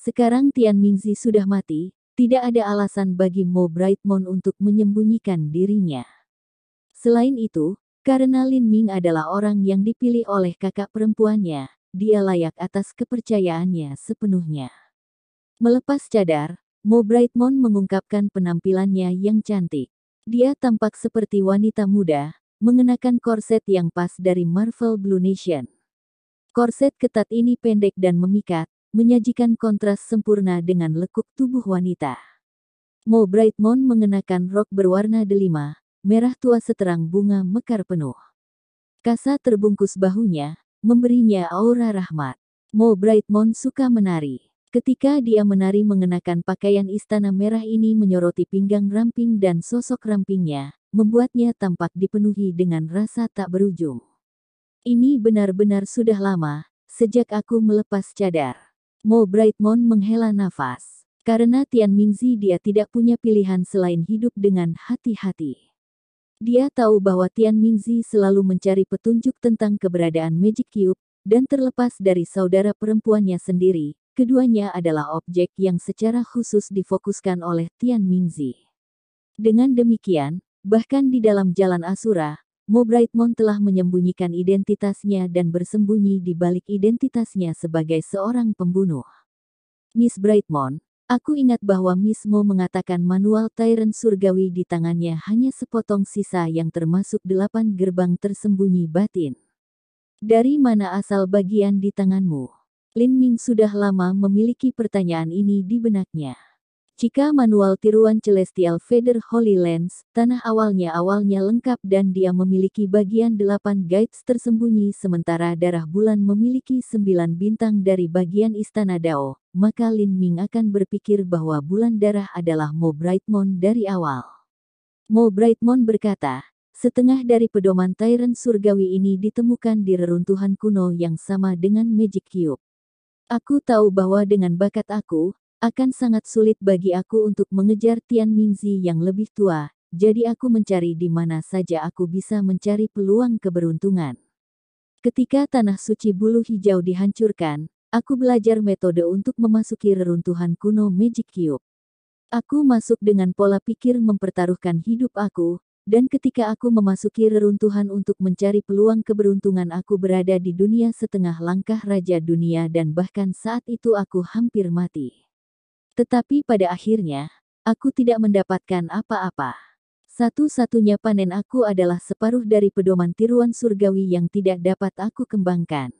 Sekarang Tian Mingzi sudah mati, tidak ada alasan bagi Mo Brightmon untuk menyembunyikan dirinya. Selain itu, karena Lin Ming adalah orang yang dipilih oleh kakak perempuannya, dia layak atas kepercayaannya sepenuhnya. Melepas cadar, Mo Brightmon mengungkapkan penampilannya yang cantik. Dia tampak seperti wanita muda, mengenakan korset yang pas dari Marvel Blue Nation. Korset ketat ini pendek dan memikat, menyajikan kontras sempurna dengan lekuk tubuh wanita. Mo Brightmon mengenakan rok berwarna delima, merah tua seterang bunga mekar penuh. Kasa terbungkus bahunya, memberinya aura rahmat. Mo Brightmon suka menari. Ketika dia menari mengenakan pakaian istana merah ini menyoroti pinggang ramping dan sosok rampingnya, membuatnya tampak dipenuhi dengan rasa tak berujung. Ini benar-benar sudah lama, sejak aku melepas cadar. Mo Brightmon menghela nafas. Karena Tian Mingzi dia tidak punya pilihan selain hidup dengan hati-hati. Dia tahu bahwa Tian Mingzi selalu mencari petunjuk tentang keberadaan Magic Cube, dan terlepas dari saudara perempuannya sendiri, keduanya adalah objek yang secara khusus difokuskan oleh Tian Mingzi. Dengan demikian, bahkan di dalam jalan Asura, Mo Brightmon telah menyembunyikan identitasnya dan bersembunyi di balik identitasnya sebagai seorang pembunuh. Miss Brightmon, aku ingat bahwa Miss Mo mengatakan manual Tyrant Surgawi di tangannya hanya sepotong sisa yang termasuk delapan gerbang tersembunyi batin. Dari mana asal bagian di tanganmu? Lin Ming sudah lama memiliki pertanyaan ini di benaknya. Jika manual tiruan Celestial Feather Holy Lands, tanah awalnya-awalnya lengkap dan dia memiliki bagian delapan guides tersembunyi sementara darah bulan memiliki sembilan bintang dari bagian istana Dao, maka Lin Ming akan berpikir bahwa bulan darah adalah Mo Brightmon dari awal. Mo Brightmon berkata, Setengah dari pedoman Tyrant Surgawi ini ditemukan di reruntuhan kuno yang sama dengan Magic Cube. Aku tahu bahwa dengan bakat aku, akan sangat sulit bagi aku untuk mengejar Tian Mingzi yang lebih tua, jadi aku mencari di mana saja aku bisa mencari peluang keberuntungan. Ketika tanah suci bulu hijau dihancurkan, aku belajar metode untuk memasuki reruntuhan kuno Magic Cube. Aku masuk dengan pola pikir mempertaruhkan hidup aku, dan ketika aku memasuki reruntuhan untuk mencari peluang keberuntungan aku berada di dunia setengah langkah raja dunia dan bahkan saat itu aku hampir mati. Tetapi pada akhirnya, aku tidak mendapatkan apa-apa. Satu-satunya panen aku adalah separuh dari pedoman tiruan surgawi yang tidak dapat aku kembangkan.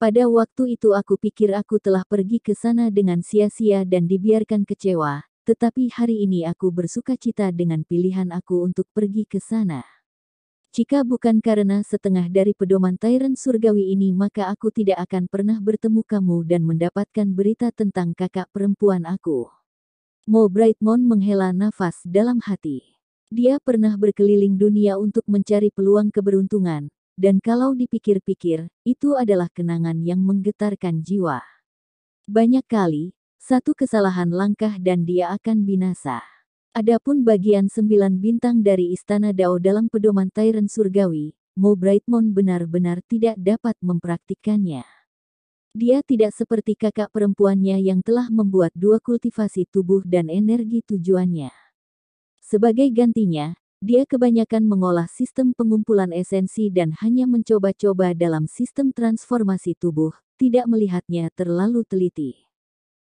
Pada waktu itu aku pikir aku telah pergi ke sana dengan sia-sia dan dibiarkan kecewa, tetapi hari ini aku bersuka cita dengan pilihan aku untuk pergi ke sana. Jika bukan karena setengah dari pedoman Tyrant surgawi ini maka aku tidak akan pernah bertemu kamu dan mendapatkan berita tentang kakak perempuan aku. Mo Brightmon menghela nafas dalam hati. Dia pernah berkeliling dunia untuk mencari peluang keberuntungan, dan kalau dipikir-pikir, itu adalah kenangan yang menggetarkan jiwa. Banyak kali, satu kesalahan langkah dan dia akan binasa. Adapun bagian sembilan bintang dari Istana Dao dalam pedoman Tyrant Surgawi, Mo Brightmon benar-benar tidak dapat mempraktikkannya. Dia tidak seperti kakak perempuannya yang telah membuat dua kultivasi tubuh dan energi tujuannya. Sebagai gantinya, dia kebanyakan mengolah sistem pengumpulan esensi dan hanya mencoba-coba dalam sistem transformasi tubuh, tidak melihatnya terlalu teliti.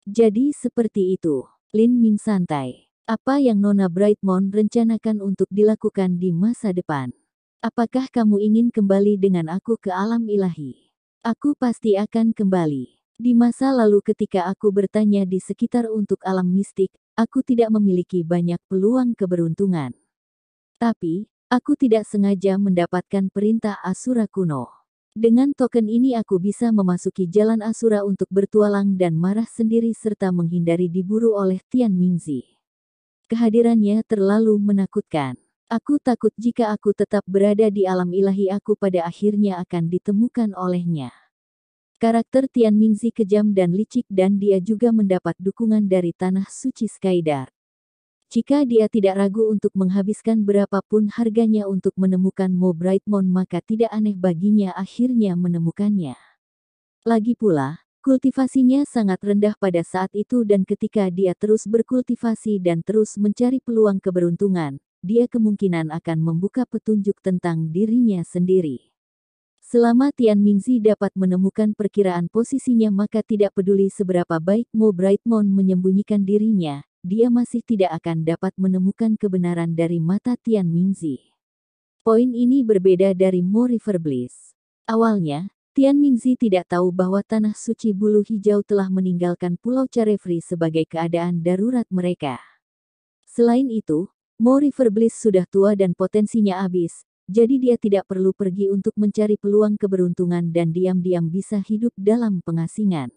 Jadi seperti itu, Lin Ming santai. Apa yang Nona Brightmon rencanakan untuk dilakukan di masa depan? Apakah kamu ingin kembali dengan aku ke alam ilahi? Aku pasti akan kembali. Di masa lalu ketika aku bertanya di sekitar untuk alam mistik, aku tidak memiliki banyak peluang keberuntungan. Tapi, aku tidak sengaja mendapatkan perintah Asura kuno. Dengan token ini aku bisa memasuki jalan Asura untuk bertualang dan marah sendiri serta menghindari diburu oleh Tian Mingzi kehadirannya terlalu menakutkan. Aku takut jika aku tetap berada di alam ilahi aku pada akhirnya akan ditemukan olehnya. Karakter Tian Mingzi kejam dan licik dan dia juga mendapat dukungan dari Tanah Suci Skydar. Jika dia tidak ragu untuk menghabiskan berapapun harganya untuk menemukan Mo Brightmon maka tidak aneh baginya akhirnya menemukannya. Lagi pula, Kultivasinya sangat rendah pada saat itu dan ketika dia terus berkultivasi dan terus mencari peluang keberuntungan, dia kemungkinan akan membuka petunjuk tentang dirinya sendiri. Selama Tian Mingzi dapat menemukan perkiraan posisinya maka tidak peduli seberapa baik Mo Brightmon menyembunyikan dirinya, dia masih tidak akan dapat menemukan kebenaran dari mata Tian Mingzi. Poin ini berbeda dari Mo River Bliss. Awalnya, Tian Mingzi tidak tahu bahwa Tanah Suci Bulu Hijau telah meninggalkan Pulau Carefree sebagai keadaan darurat mereka. Selain itu, Mo River Bliss sudah tua dan potensinya habis, jadi dia tidak perlu pergi untuk mencari peluang keberuntungan dan diam-diam bisa hidup dalam pengasingan.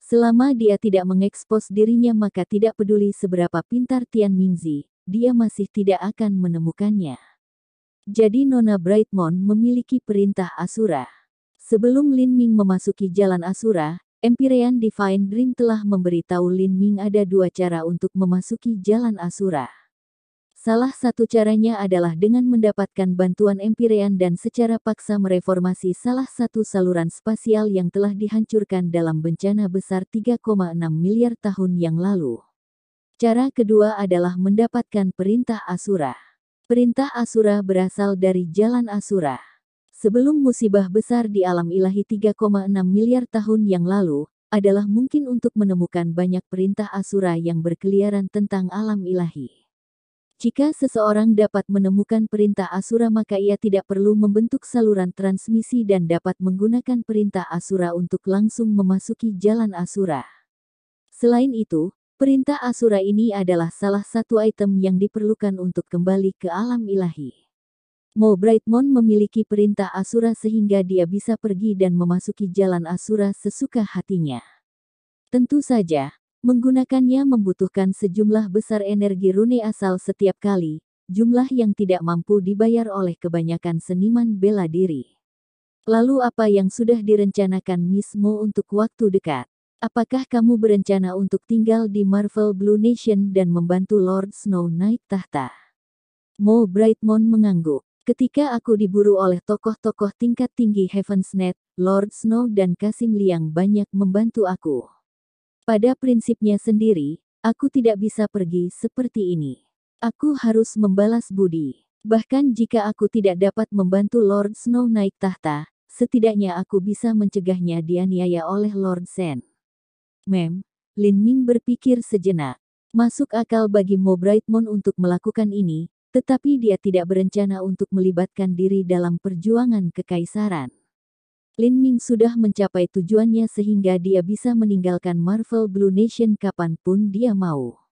Selama dia tidak mengekspos dirinya maka tidak peduli seberapa pintar Tian Mingzi, dia masih tidak akan menemukannya. Jadi Nona Brightmon memiliki perintah Asura. Sebelum Lin Ming memasuki jalan Asura, Empyrean Divine Dream telah memberitahu Lin Ming ada dua cara untuk memasuki jalan Asura. Salah satu caranya adalah dengan mendapatkan bantuan Empyrean dan secara paksa mereformasi salah satu saluran spasial yang telah dihancurkan dalam bencana besar 3,6 miliar tahun yang lalu. Cara kedua adalah mendapatkan perintah Asura. Perintah Asura berasal dari jalan Asura sebelum musibah besar di alam ilahi 3,6 miliar tahun yang lalu, adalah mungkin untuk menemukan banyak perintah asura yang berkeliaran tentang alam ilahi. Jika seseorang dapat menemukan perintah asura maka ia tidak perlu membentuk saluran transmisi dan dapat menggunakan perintah asura untuk langsung memasuki jalan asura. Selain itu, perintah asura ini adalah salah satu item yang diperlukan untuk kembali ke alam ilahi. Mo Brightmon memiliki perintah Asura sehingga dia bisa pergi dan memasuki jalan Asura sesuka hatinya. Tentu saja, menggunakannya membutuhkan sejumlah besar energi rune asal setiap kali, jumlah yang tidak mampu dibayar oleh kebanyakan seniman bela diri. Lalu apa yang sudah direncanakan Miss Mo untuk waktu dekat? Apakah kamu berencana untuk tinggal di Marvel Blue Nation dan membantu Lord Snow naik tahta? Mo Brightmon mengangguk. Ketika aku diburu oleh tokoh-tokoh tingkat tinggi Heaven's Net, Lord Snow dan Kasim Liang banyak membantu aku. Pada prinsipnya sendiri, aku tidak bisa pergi seperti ini. Aku harus membalas budi. Bahkan jika aku tidak dapat membantu Lord Snow naik tahta, setidaknya aku bisa mencegahnya dianiaya oleh Lord Sen. Mem, Lin Ming berpikir sejenak. Masuk akal bagi Mo Brightmon untuk melakukan ini, tetapi dia tidak berencana untuk melibatkan diri dalam perjuangan kekaisaran. Lin Ming sudah mencapai tujuannya sehingga dia bisa meninggalkan Marvel Blue Nation kapanpun dia mau.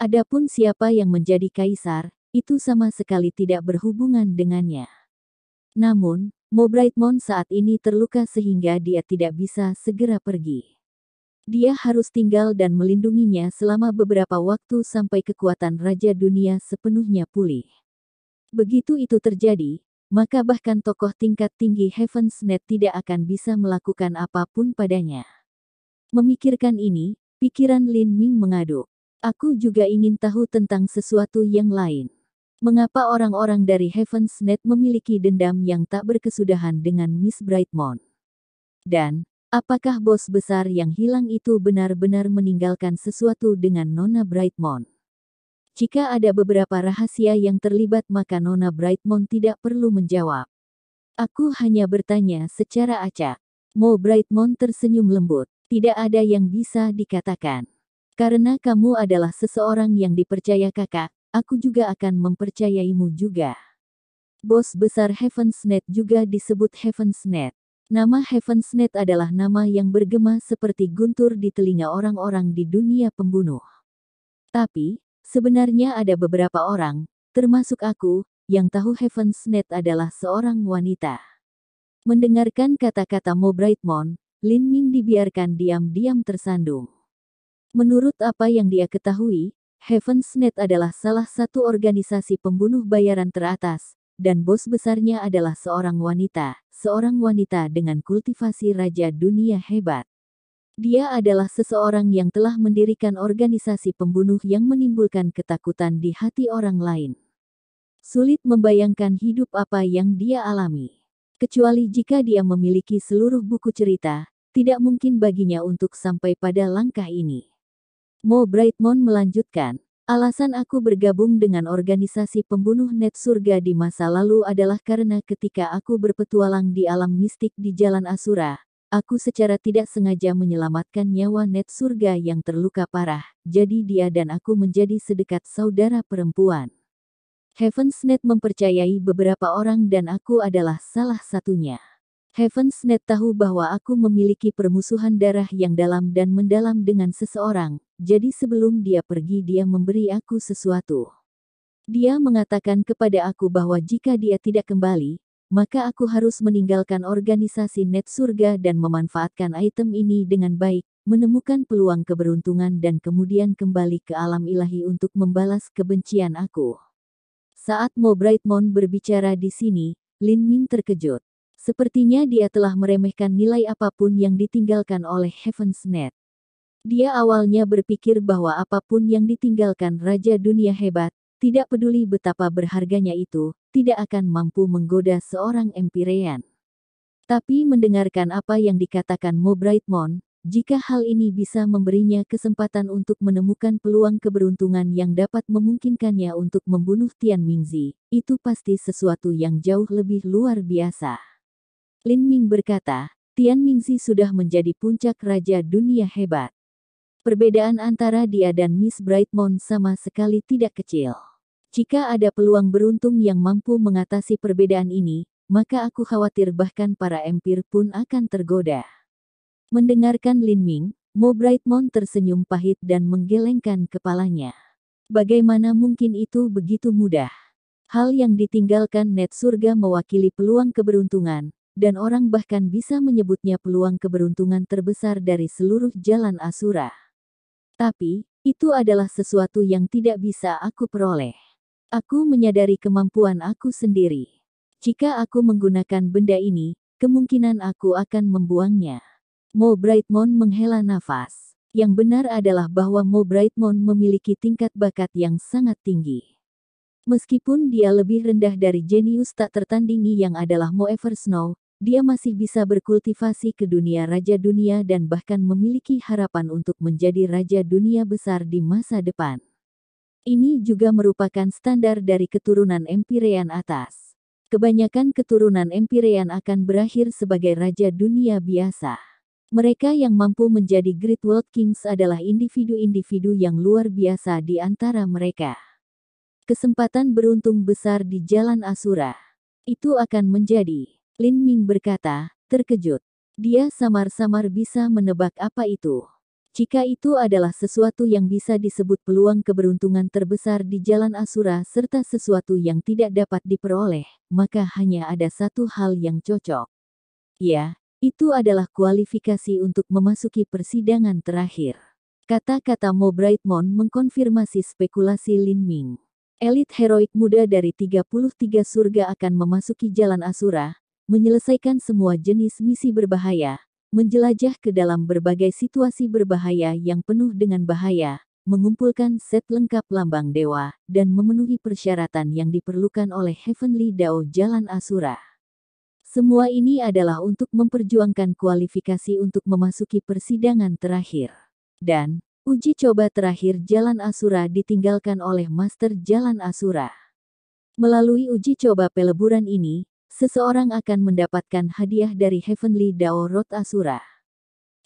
Adapun siapa yang menjadi kaisar, itu sama sekali tidak berhubungan dengannya. Namun, Mo Brightmon saat ini terluka sehingga dia tidak bisa segera pergi. Dia harus tinggal dan melindunginya selama beberapa waktu sampai kekuatan Raja Dunia sepenuhnya pulih. Begitu itu terjadi, maka bahkan tokoh tingkat tinggi Heaven's Net tidak akan bisa melakukan apapun padanya. Memikirkan ini, pikiran Lin Ming mengaduk. Aku juga ingin tahu tentang sesuatu yang lain. Mengapa orang-orang dari Heaven's Net memiliki dendam yang tak berkesudahan dengan Miss Brightmon? Dan, Apakah bos besar yang hilang itu benar-benar meninggalkan sesuatu dengan Nona Brightmon? Jika ada beberapa rahasia yang terlibat maka Nona Brightmon tidak perlu menjawab. Aku hanya bertanya secara acak. Mo Brightmon tersenyum lembut. Tidak ada yang bisa dikatakan. Karena kamu adalah seseorang yang dipercaya kakak, aku juga akan mempercayaimu juga. Bos besar Heaven's Net juga disebut Heaven's Net. Nama Heaven's Net adalah nama yang bergema seperti guntur di telinga orang-orang di dunia pembunuh. Tapi, sebenarnya ada beberapa orang, termasuk aku, yang tahu Heaven's Net adalah seorang wanita. Mendengarkan kata-kata Mo Brightmon, Lin Ming dibiarkan diam-diam tersandung. Menurut apa yang dia ketahui, Heaven's Net adalah salah satu organisasi pembunuh bayaran teratas, dan bos besarnya adalah seorang wanita, seorang wanita dengan kultivasi raja dunia hebat. Dia adalah seseorang yang telah mendirikan organisasi pembunuh yang menimbulkan ketakutan di hati orang lain. Sulit membayangkan hidup apa yang dia alami. Kecuali jika dia memiliki seluruh buku cerita, tidak mungkin baginya untuk sampai pada langkah ini. Mo Brightmon melanjutkan, Alasan aku bergabung dengan organisasi pembunuh net surga di masa lalu adalah karena ketika aku berpetualang di alam mistik di Jalan Asura, aku secara tidak sengaja menyelamatkan nyawa net surga yang terluka parah, jadi dia dan aku menjadi sedekat saudara perempuan. Heaven's Net mempercayai beberapa orang dan aku adalah salah satunya. Heavens Net tahu bahwa aku memiliki permusuhan darah yang dalam dan mendalam dengan seseorang, jadi sebelum dia pergi dia memberi aku sesuatu. Dia mengatakan kepada aku bahwa jika dia tidak kembali, maka aku harus meninggalkan organisasi net surga dan memanfaatkan item ini dengan baik, menemukan peluang keberuntungan dan kemudian kembali ke alam ilahi untuk membalas kebencian aku. Saat Mo Brightmon berbicara di sini, Lin Ming terkejut. Sepertinya dia telah meremehkan nilai apapun yang ditinggalkan oleh Heaven's Net. Dia awalnya berpikir bahwa apapun yang ditinggalkan Raja Dunia Hebat, tidak peduli betapa berharganya itu, tidak akan mampu menggoda seorang Empirean. Tapi mendengarkan apa yang dikatakan Mo Brightmon, jika hal ini bisa memberinya kesempatan untuk menemukan peluang keberuntungan yang dapat memungkinkannya untuk membunuh Tian Mingzi, itu pasti sesuatu yang jauh lebih luar biasa. Lin Ming berkata, Tian Mingxi sudah menjadi puncak raja dunia hebat. Perbedaan antara dia dan Miss Brightmon sama sekali tidak kecil. Jika ada peluang beruntung yang mampu mengatasi perbedaan ini, maka aku khawatir bahkan para empir pun akan tergoda. Mendengarkan Lin Ming, Mo Brightmon tersenyum pahit dan menggelengkan kepalanya. Bagaimana mungkin itu begitu mudah? Hal yang ditinggalkan net surga mewakili peluang keberuntungan, dan orang bahkan bisa menyebutnya peluang keberuntungan terbesar dari seluruh jalan Asura. Tapi, itu adalah sesuatu yang tidak bisa aku peroleh. Aku menyadari kemampuan aku sendiri. Jika aku menggunakan benda ini, kemungkinan aku akan membuangnya. Mo Brightmon menghela nafas. Yang benar adalah bahwa Mo Brightmon memiliki tingkat bakat yang sangat tinggi. Meskipun dia lebih rendah dari jenius tak tertandingi yang adalah Moever Snow, dia masih bisa berkultivasi ke dunia raja dunia dan bahkan memiliki harapan untuk menjadi raja dunia besar di masa depan. Ini juga merupakan standar dari keturunan Empyrean atas. Kebanyakan keturunan Empyrean akan berakhir sebagai raja dunia biasa. Mereka yang mampu menjadi Great World Kings adalah individu-individu yang luar biasa di antara mereka kesempatan beruntung besar di Jalan Asura. Itu akan menjadi, Lin Ming berkata, terkejut. Dia samar-samar bisa menebak apa itu. Jika itu adalah sesuatu yang bisa disebut peluang keberuntungan terbesar di Jalan Asura serta sesuatu yang tidak dapat diperoleh, maka hanya ada satu hal yang cocok. Ya, itu adalah kualifikasi untuk memasuki persidangan terakhir. Kata-kata Mo Brightmon mengkonfirmasi spekulasi Lin Ming. Elit heroik muda dari 33 surga akan memasuki jalan Asura, menyelesaikan semua jenis misi berbahaya, menjelajah ke dalam berbagai situasi berbahaya yang penuh dengan bahaya, mengumpulkan set lengkap lambang dewa, dan memenuhi persyaratan yang diperlukan oleh Heavenly Dao Jalan Asura. Semua ini adalah untuk memperjuangkan kualifikasi untuk memasuki persidangan terakhir. Dan, Uji coba terakhir Jalan Asura ditinggalkan oleh Master Jalan Asura. Melalui uji coba peleburan ini, seseorang akan mendapatkan hadiah dari Heavenly Dao Rod Asura.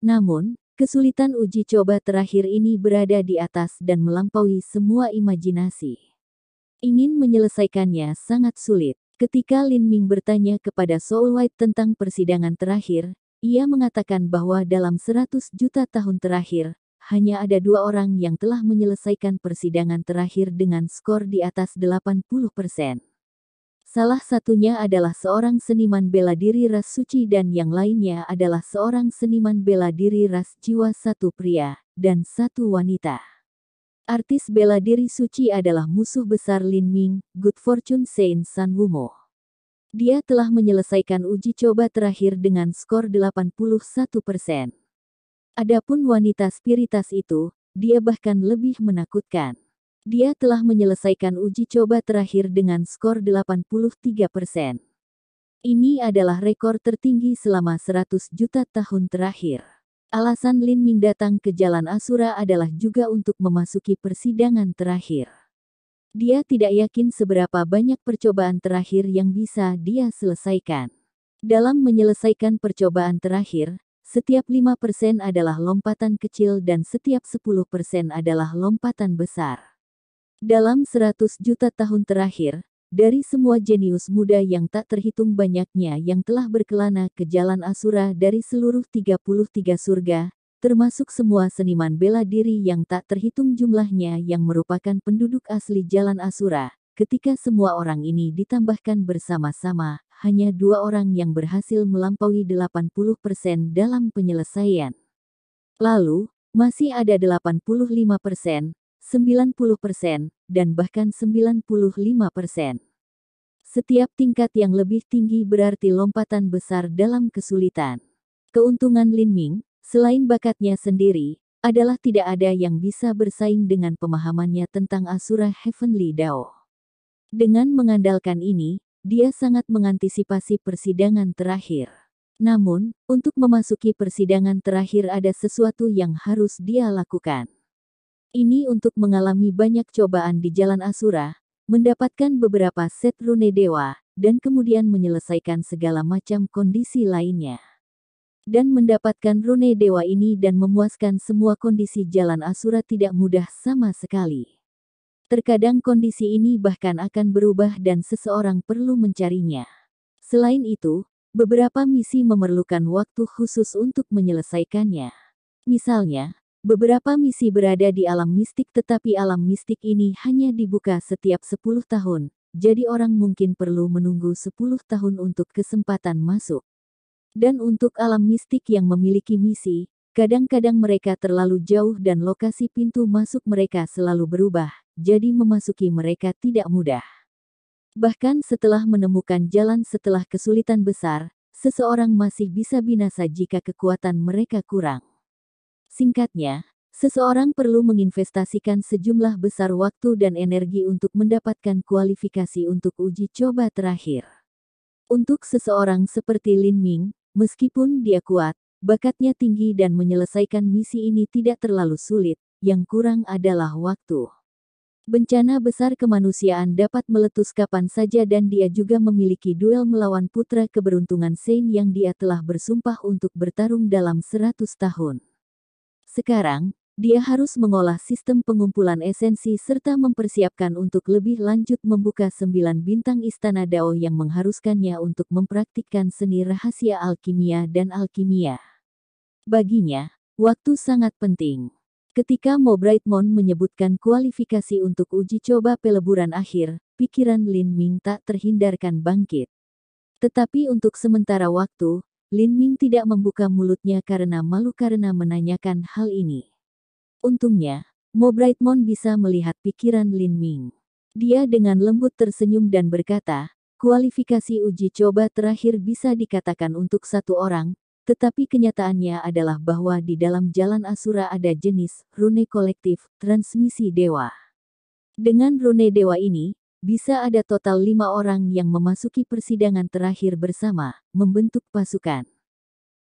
Namun, kesulitan uji coba terakhir ini berada di atas dan melampaui semua imajinasi. Ingin menyelesaikannya sangat sulit. Ketika Lin Ming bertanya kepada Soul White tentang persidangan terakhir, ia mengatakan bahwa dalam 100 juta tahun terakhir, hanya ada dua orang yang telah menyelesaikan persidangan terakhir dengan skor di atas 80 persen. Salah satunya adalah seorang seniman bela diri ras suci dan yang lainnya adalah seorang seniman bela diri ras jiwa satu pria dan satu wanita. Artis bela diri suci adalah musuh besar Lin Ming, Good Fortune Saint San Wumo. Dia telah menyelesaikan uji coba terakhir dengan skor 81 persen. Adapun wanita spiritas itu, dia bahkan lebih menakutkan. Dia telah menyelesaikan uji coba terakhir dengan skor 83 persen. Ini adalah rekor tertinggi selama 100 juta tahun terakhir. Alasan Lin Ming datang ke Jalan Asura adalah juga untuk memasuki persidangan terakhir. Dia tidak yakin seberapa banyak percobaan terakhir yang bisa dia selesaikan. Dalam menyelesaikan percobaan terakhir, setiap 5% adalah lompatan kecil dan setiap 10% adalah lompatan besar. Dalam 100 juta tahun terakhir, dari semua jenius muda yang tak terhitung banyaknya yang telah berkelana ke jalan Asura dari seluruh 33 surga, termasuk semua seniman bela diri yang tak terhitung jumlahnya yang merupakan penduduk asli jalan Asura, ketika semua orang ini ditambahkan bersama-sama, hanya dua orang yang berhasil melampaui 80% dalam penyelesaian. Lalu, masih ada 85%, 90%, dan bahkan 95%. Setiap tingkat yang lebih tinggi berarti lompatan besar dalam kesulitan. Keuntungan Lin Ming, selain bakatnya sendiri, adalah tidak ada yang bisa bersaing dengan pemahamannya tentang Asura Heavenly Dao. Dengan mengandalkan ini, dia sangat mengantisipasi persidangan terakhir. Namun, untuk memasuki persidangan terakhir ada sesuatu yang harus dia lakukan. Ini untuk mengalami banyak cobaan di Jalan Asura, mendapatkan beberapa set rune dewa, dan kemudian menyelesaikan segala macam kondisi lainnya. Dan mendapatkan rune dewa ini dan memuaskan semua kondisi Jalan Asura tidak mudah sama sekali. Terkadang kondisi ini bahkan akan berubah dan seseorang perlu mencarinya. Selain itu, beberapa misi memerlukan waktu khusus untuk menyelesaikannya. Misalnya, beberapa misi berada di alam mistik tetapi alam mistik ini hanya dibuka setiap 10 tahun, jadi orang mungkin perlu menunggu 10 tahun untuk kesempatan masuk. Dan untuk alam mistik yang memiliki misi, kadang-kadang mereka terlalu jauh dan lokasi pintu masuk mereka selalu berubah jadi memasuki mereka tidak mudah. Bahkan setelah menemukan jalan setelah kesulitan besar, seseorang masih bisa binasa jika kekuatan mereka kurang. Singkatnya, seseorang perlu menginvestasikan sejumlah besar waktu dan energi untuk mendapatkan kualifikasi untuk uji coba terakhir. Untuk seseorang seperti Lin Ming, meskipun dia kuat, bakatnya tinggi dan menyelesaikan misi ini tidak terlalu sulit, yang kurang adalah waktu. Bencana besar kemanusiaan dapat meletus kapan saja dan dia juga memiliki duel melawan putra keberuntungan Sein yang dia telah bersumpah untuk bertarung dalam 100 tahun. Sekarang, dia harus mengolah sistem pengumpulan esensi serta mempersiapkan untuk lebih lanjut membuka sembilan bintang istana Dao yang mengharuskannya untuk mempraktikkan seni rahasia alkimia dan alkimia. Baginya, waktu sangat penting. Ketika Mo Brightmon menyebutkan kualifikasi untuk uji coba peleburan akhir, pikiran Lin Ming tak terhindarkan bangkit. Tetapi untuk sementara waktu, Lin Ming tidak membuka mulutnya karena malu karena menanyakan hal ini. Untungnya, Mo Brightmon bisa melihat pikiran Lin Ming. Dia dengan lembut tersenyum dan berkata, kualifikasi uji coba terakhir bisa dikatakan untuk satu orang, tetapi kenyataannya adalah bahwa di dalam jalan asura ada jenis rune kolektif, transmisi dewa. Dengan rune dewa ini, bisa ada total lima orang yang memasuki persidangan terakhir bersama, membentuk pasukan.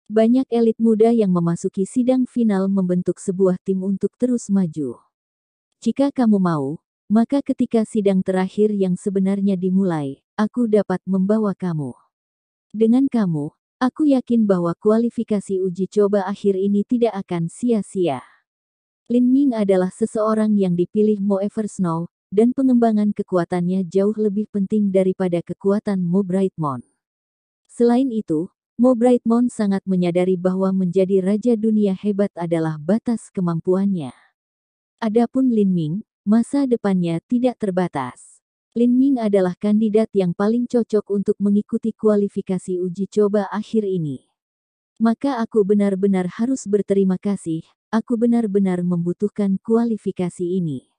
Banyak elit muda yang memasuki sidang final membentuk sebuah tim untuk terus maju. Jika kamu mau, maka ketika sidang terakhir yang sebenarnya dimulai, aku dapat membawa kamu. Dengan kamu, Aku yakin bahwa kualifikasi uji coba akhir ini tidak akan sia-sia. Lin Ming adalah seseorang yang dipilih Mo Eversnow, dan pengembangan kekuatannya jauh lebih penting daripada kekuatan Mo Brightmon. Selain itu, Mo Brightmon sangat menyadari bahwa menjadi raja dunia hebat adalah batas kemampuannya. Adapun Lin Ming, masa depannya tidak terbatas. Lin Ming adalah kandidat yang paling cocok untuk mengikuti kualifikasi uji coba akhir ini. Maka aku benar-benar harus berterima kasih, aku benar-benar membutuhkan kualifikasi ini.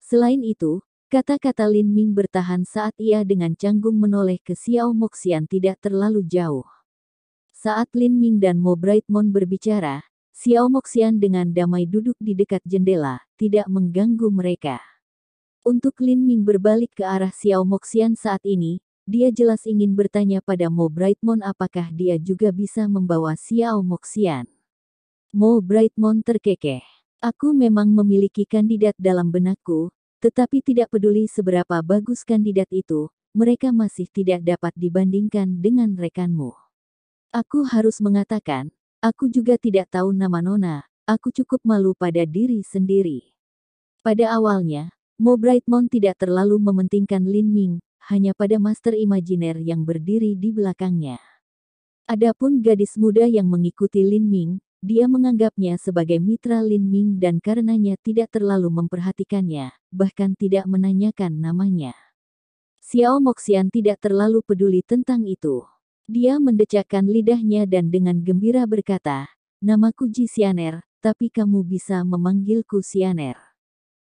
Selain itu, kata-kata Lin Ming bertahan saat ia dengan canggung menoleh ke Xiao Moxian tidak terlalu jauh. Saat Lin Ming dan Mo Brightmon berbicara, Xiao Moxian dengan damai duduk di dekat jendela, tidak mengganggu mereka. Untuk Lin Ming berbalik ke arah Xiao Moxian saat ini, dia jelas ingin bertanya pada Mo Brightmon apakah dia juga bisa membawa Xiao Moxian. Mo Brightmon terkekeh. Aku memang memiliki kandidat dalam benakku, tetapi tidak peduli seberapa bagus kandidat itu, mereka masih tidak dapat dibandingkan dengan rekanmu. Aku harus mengatakan, aku juga tidak tahu nama Nona, aku cukup malu pada diri sendiri. Pada awalnya, Mo Brightmon tidak terlalu mementingkan Lin Ming, hanya pada Master Imajiner yang berdiri di belakangnya. Adapun gadis muda yang mengikuti Lin Ming, dia menganggapnya sebagai mitra Lin Ming dan karenanya tidak terlalu memperhatikannya, bahkan tidak menanyakan namanya. Xiao Moxian tidak terlalu peduli tentang itu. Dia mendecakkan lidahnya dan dengan gembira berkata, Namaku Ji Xianer, tapi kamu bisa memanggilku Xianer."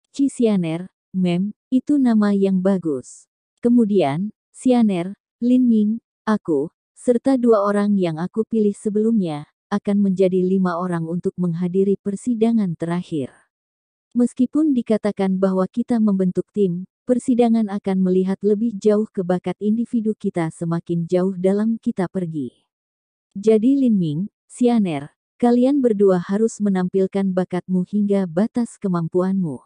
Cisianer, Mem, itu nama yang bagus. Kemudian, Sianer, Lin Ming, aku, serta dua orang yang aku pilih sebelumnya, akan menjadi lima orang untuk menghadiri persidangan terakhir. Meskipun dikatakan bahwa kita membentuk tim, persidangan akan melihat lebih jauh ke bakat individu kita semakin jauh dalam kita pergi. Jadi Lin Ming, Sianer, kalian berdua harus menampilkan bakatmu hingga batas kemampuanmu.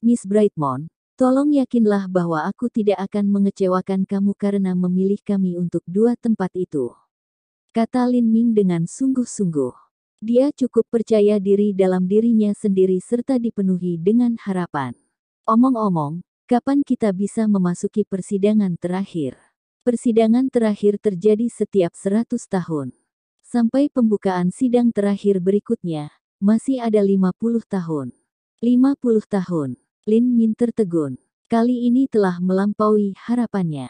Miss Brightmon, tolong yakinlah bahwa aku tidak akan mengecewakan kamu karena memilih kami untuk dua tempat itu. Kata Lin Ming dengan sungguh-sungguh. Dia cukup percaya diri dalam dirinya sendiri serta dipenuhi dengan harapan. Omong-omong, kapan kita bisa memasuki persidangan terakhir? Persidangan terakhir terjadi setiap 100 tahun. Sampai pembukaan sidang terakhir berikutnya, masih ada 50 tahun. 50 tahun. Lin Min tertegun. Kali ini telah melampaui harapannya.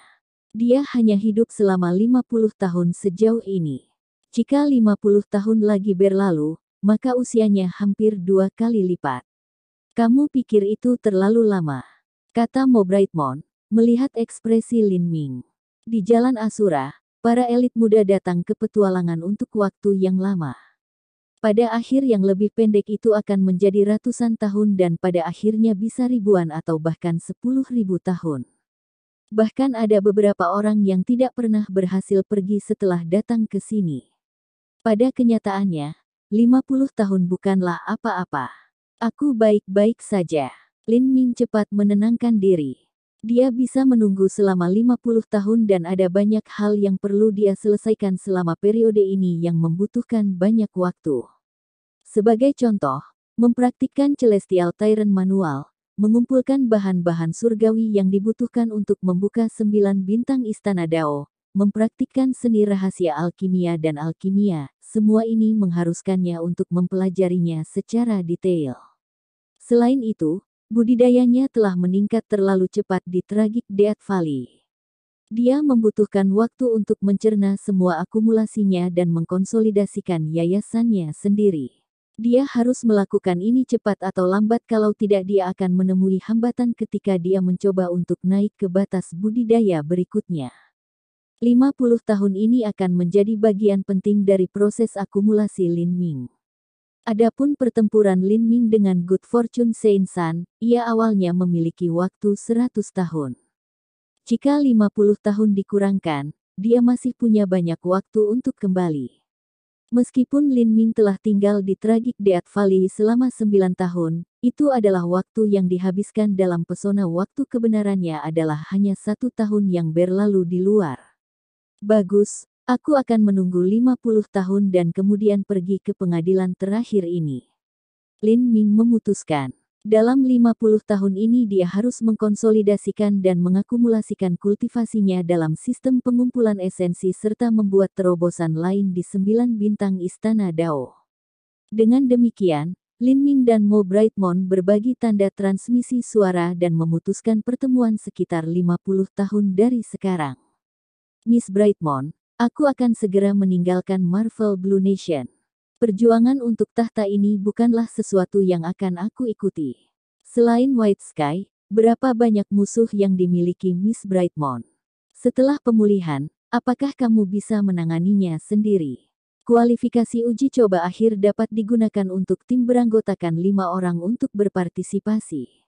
Dia hanya hidup selama 50 tahun sejauh ini. Jika 50 tahun lagi berlalu, maka usianya hampir dua kali lipat. Kamu pikir itu terlalu lama, kata Mo Brightmon, melihat ekspresi Lin Ming. Di Jalan Asura, para elit muda datang ke petualangan untuk waktu yang lama. Pada akhir yang lebih pendek itu akan menjadi ratusan tahun dan pada akhirnya bisa ribuan atau bahkan sepuluh ribu tahun. Bahkan ada beberapa orang yang tidak pernah berhasil pergi setelah datang ke sini. Pada kenyataannya, 50 tahun bukanlah apa-apa. Aku baik-baik saja. Lin Ming cepat menenangkan diri. Dia bisa menunggu selama 50 tahun dan ada banyak hal yang perlu dia selesaikan selama periode ini yang membutuhkan banyak waktu. Sebagai contoh, mempraktikkan Celestial Tyrant manual, mengumpulkan bahan-bahan surgawi yang dibutuhkan untuk membuka sembilan bintang istana Dao, mempraktikkan seni rahasia alkimia dan alkimia, semua ini mengharuskannya untuk mempelajarinya secara detail. Selain itu, Budidayanya telah meningkat terlalu cepat di Tragic Death Valley. Dia membutuhkan waktu untuk mencerna semua akumulasinya dan mengkonsolidasikan yayasannya sendiri. Dia harus melakukan ini cepat atau lambat kalau tidak dia akan menemui hambatan ketika dia mencoba untuk naik ke batas budidaya berikutnya. 50 tahun ini akan menjadi bagian penting dari proses akumulasi Lin Ming. Adapun pertempuran Lin Ming dengan Good Fortune Seinsan, ia awalnya memiliki waktu 100 tahun. Jika 50 tahun dikurangkan, dia masih punya banyak waktu untuk kembali. Meskipun Lin Ming telah tinggal di Tragic Death Valley selama 9 tahun, itu adalah waktu yang dihabiskan dalam pesona waktu kebenarannya adalah hanya satu tahun yang berlalu di luar. Bagus, Aku akan menunggu 50 tahun dan kemudian pergi ke pengadilan terakhir ini. Lin Ming memutuskan. Dalam 50 tahun ini dia harus mengkonsolidasikan dan mengakumulasikan kultivasinya dalam sistem pengumpulan esensi serta membuat terobosan lain di sembilan bintang istana Dao. Dengan demikian, Lin Ming dan Mo Brightmon berbagi tanda transmisi suara dan memutuskan pertemuan sekitar 50 tahun dari sekarang. Miss Brightmon, Aku akan segera meninggalkan Marvel Blue Nation. Perjuangan untuk tahta ini bukanlah sesuatu yang akan aku ikuti. Selain White Sky, berapa banyak musuh yang dimiliki Miss Brightmon? Setelah pemulihan, apakah kamu bisa menanganinya sendiri? Kualifikasi uji coba akhir dapat digunakan untuk tim beranggotakan lima orang untuk berpartisipasi.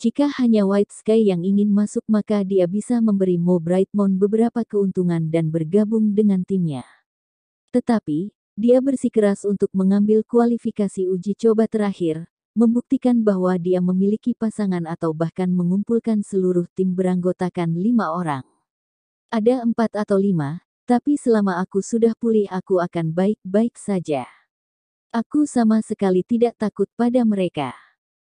Jika hanya White Sky yang ingin masuk maka dia bisa memberi Mo Brightmon beberapa keuntungan dan bergabung dengan timnya. Tetapi, dia bersikeras untuk mengambil kualifikasi uji coba terakhir, membuktikan bahwa dia memiliki pasangan atau bahkan mengumpulkan seluruh tim beranggotakan lima orang. Ada empat atau lima, tapi selama aku sudah pulih aku akan baik-baik saja. Aku sama sekali tidak takut pada mereka.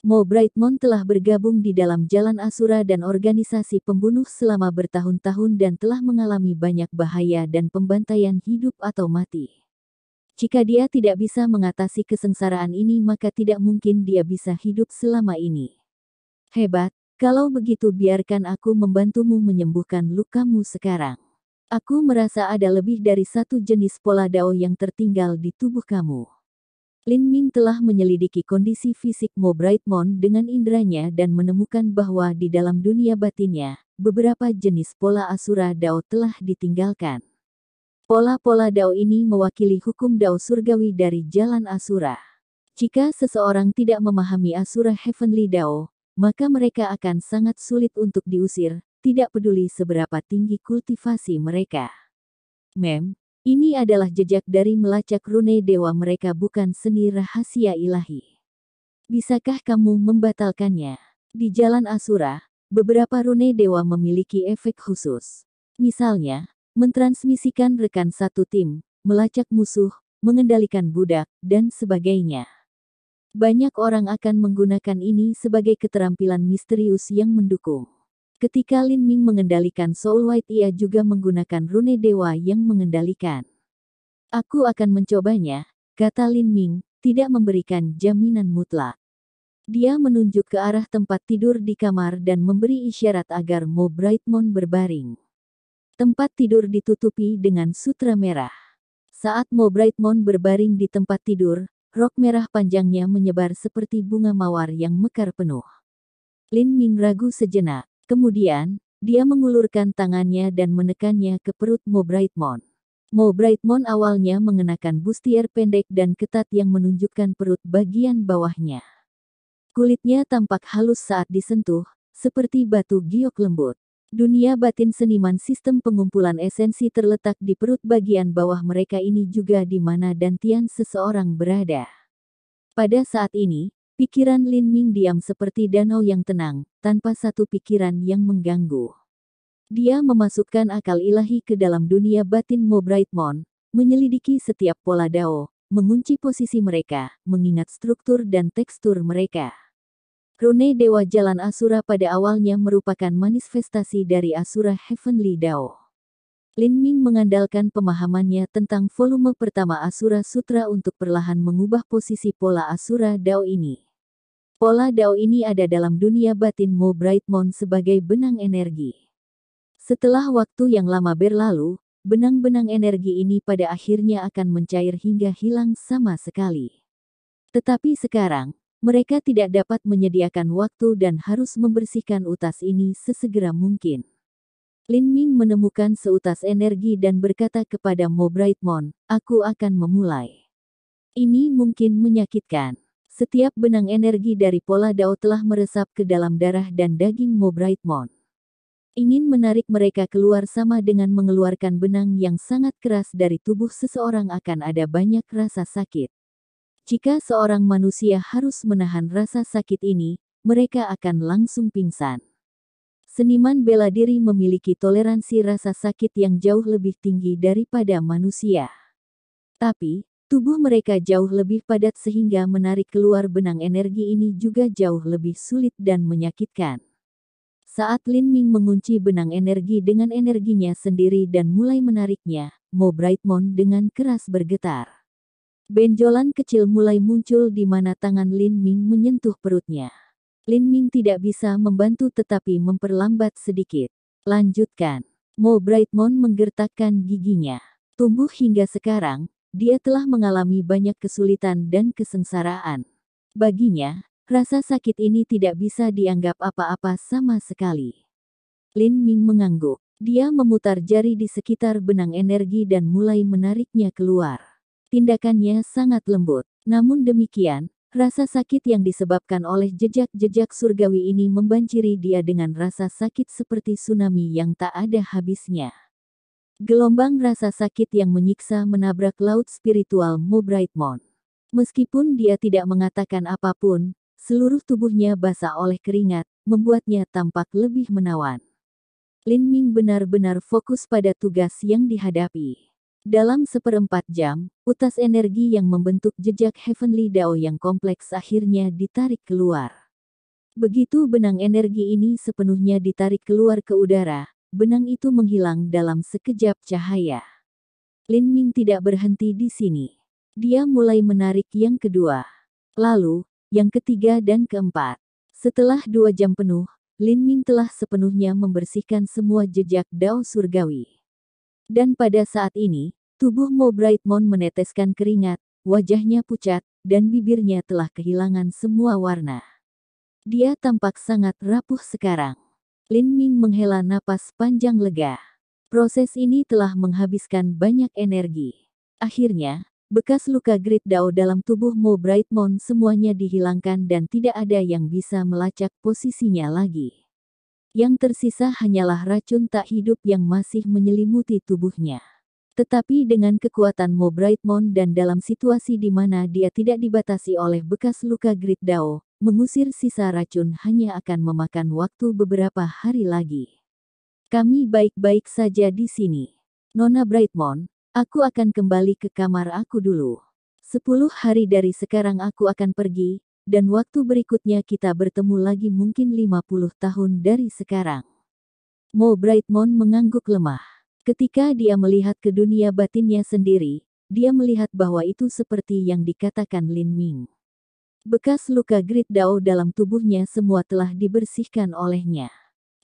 Mo Brightmon telah bergabung di dalam jalan Asura dan organisasi pembunuh selama bertahun-tahun dan telah mengalami banyak bahaya dan pembantaian hidup atau mati. Jika dia tidak bisa mengatasi kesengsaraan ini maka tidak mungkin dia bisa hidup selama ini. Hebat, kalau begitu biarkan aku membantumu menyembuhkan lukamu sekarang. Aku merasa ada lebih dari satu jenis pola dao yang tertinggal di tubuh kamu. Lin Ming telah menyelidiki kondisi fisik Mo Brightmon dengan indranya dan menemukan bahwa di dalam dunia batinnya, beberapa jenis pola asura Dao telah ditinggalkan. Pola-pola Dao ini mewakili hukum Dao surgawi dari jalan asura. Jika seseorang tidak memahami asura Heavenly Dao, maka mereka akan sangat sulit untuk diusir, tidak peduli seberapa tinggi kultivasi mereka. Mem, ini adalah jejak dari melacak rune dewa mereka bukan seni rahasia ilahi. Bisakah kamu membatalkannya? Di Jalan Asura, beberapa rune dewa memiliki efek khusus. Misalnya, mentransmisikan rekan satu tim, melacak musuh, mengendalikan budak, dan sebagainya. Banyak orang akan menggunakan ini sebagai keterampilan misterius yang mendukung. Ketika Lin Ming mengendalikan Soul White ia juga menggunakan rune dewa yang mengendalikan. Aku akan mencobanya, kata Lin Ming, tidak memberikan jaminan mutlak. Dia menunjuk ke arah tempat tidur di kamar dan memberi isyarat agar Mo Brightmon berbaring. Tempat tidur ditutupi dengan sutra merah. Saat Mo Brightmon berbaring di tempat tidur, rok merah panjangnya menyebar seperti bunga mawar yang mekar penuh. Lin Ming ragu sejenak. Kemudian, dia mengulurkan tangannya dan menekannya ke perut Mo Brightmon. Mo Brightmon awalnya mengenakan bustier pendek dan ketat yang menunjukkan perut bagian bawahnya. Kulitnya tampak halus saat disentuh, seperti batu giok lembut. Dunia batin seniman sistem pengumpulan esensi terletak di perut bagian bawah mereka ini juga di mana Dantian seseorang berada. Pada saat ini, Pikiran Lin Ming diam seperti danau yang tenang, tanpa satu pikiran yang mengganggu. Dia memasukkan akal ilahi ke dalam dunia batin Mo Brightmon, menyelidiki setiap pola dao, mengunci posisi mereka, mengingat struktur dan tekstur mereka. Rune Dewa Jalan Asura pada awalnya merupakan manifestasi dari Asura Heavenly Dao. Lin Ming mengandalkan pemahamannya tentang volume pertama Asura Sutra untuk perlahan mengubah posisi pola Asura Dao ini. Pola Dao ini ada dalam dunia batin Mo Brightmon sebagai benang energi. Setelah waktu yang lama berlalu, benang-benang energi ini pada akhirnya akan mencair hingga hilang sama sekali. Tetapi sekarang, mereka tidak dapat menyediakan waktu dan harus membersihkan utas ini sesegera mungkin. Lin Ming menemukan seutas energi dan berkata kepada Mo Brightmon, aku akan memulai. Ini mungkin menyakitkan. Setiap benang energi dari pola Dao telah meresap ke dalam darah dan daging Mobrightmon. Ingin menarik mereka keluar sama dengan mengeluarkan benang yang sangat keras dari tubuh seseorang akan ada banyak rasa sakit. Jika seorang manusia harus menahan rasa sakit ini, mereka akan langsung pingsan. Seniman bela diri memiliki toleransi rasa sakit yang jauh lebih tinggi daripada manusia. Tapi, Tubuh mereka jauh lebih padat sehingga menarik keluar benang energi ini juga jauh lebih sulit dan menyakitkan. Saat Lin Ming mengunci benang energi dengan energinya sendiri dan mulai menariknya, Mo Brightmon dengan keras bergetar. Benjolan kecil mulai muncul di mana tangan Lin Ming menyentuh perutnya. Lin Ming tidak bisa membantu tetapi memperlambat sedikit. Lanjutkan. Mo Brightmon menggertakkan giginya. Tumbuh hingga sekarang, dia telah mengalami banyak kesulitan dan kesengsaraan. Baginya, rasa sakit ini tidak bisa dianggap apa-apa sama sekali. Lin Ming mengangguk. Dia memutar jari di sekitar benang energi dan mulai menariknya keluar. Tindakannya sangat lembut. Namun demikian, rasa sakit yang disebabkan oleh jejak-jejak surgawi ini membanjiri dia dengan rasa sakit seperti tsunami yang tak ada habisnya. Gelombang rasa sakit yang menyiksa menabrak laut spiritual Mon. Meskipun dia tidak mengatakan apapun, seluruh tubuhnya basah oleh keringat, membuatnya tampak lebih menawan. Lin Ming benar-benar fokus pada tugas yang dihadapi. Dalam seperempat jam, utas energi yang membentuk jejak Heavenly Dao yang kompleks akhirnya ditarik keluar. Begitu benang energi ini sepenuhnya ditarik keluar ke udara, benang itu menghilang dalam sekejap cahaya. Lin Ming tidak berhenti di sini. Dia mulai menarik yang kedua. Lalu, yang ketiga dan keempat. Setelah dua jam penuh, Lin Ming telah sepenuhnya membersihkan semua jejak dao surgawi. Dan pada saat ini, tubuh Mo Brightmon meneteskan keringat, wajahnya pucat, dan bibirnya telah kehilangan semua warna. Dia tampak sangat rapuh sekarang. Lin Ming menghela napas panjang lega. Proses ini telah menghabiskan banyak energi. Akhirnya, bekas luka Great Dao dalam tubuh Mo Brightmon semuanya dihilangkan dan tidak ada yang bisa melacak posisinya lagi. Yang tersisa hanyalah racun tak hidup yang masih menyelimuti tubuhnya. Tetapi dengan kekuatan Mo Brightmon dan dalam situasi di mana dia tidak dibatasi oleh bekas luka Great Dao, mengusir sisa racun hanya akan memakan waktu beberapa hari lagi. Kami baik-baik saja di sini. Nona Brightmon, aku akan kembali ke kamar aku dulu. Sepuluh hari dari sekarang aku akan pergi, dan waktu berikutnya kita bertemu lagi mungkin lima puluh tahun dari sekarang. Mo Brightmon mengangguk lemah. Ketika dia melihat ke dunia batinnya sendiri, dia melihat bahwa itu seperti yang dikatakan Lin Ming. Bekas luka Grid Dao dalam tubuhnya semua telah dibersihkan olehnya.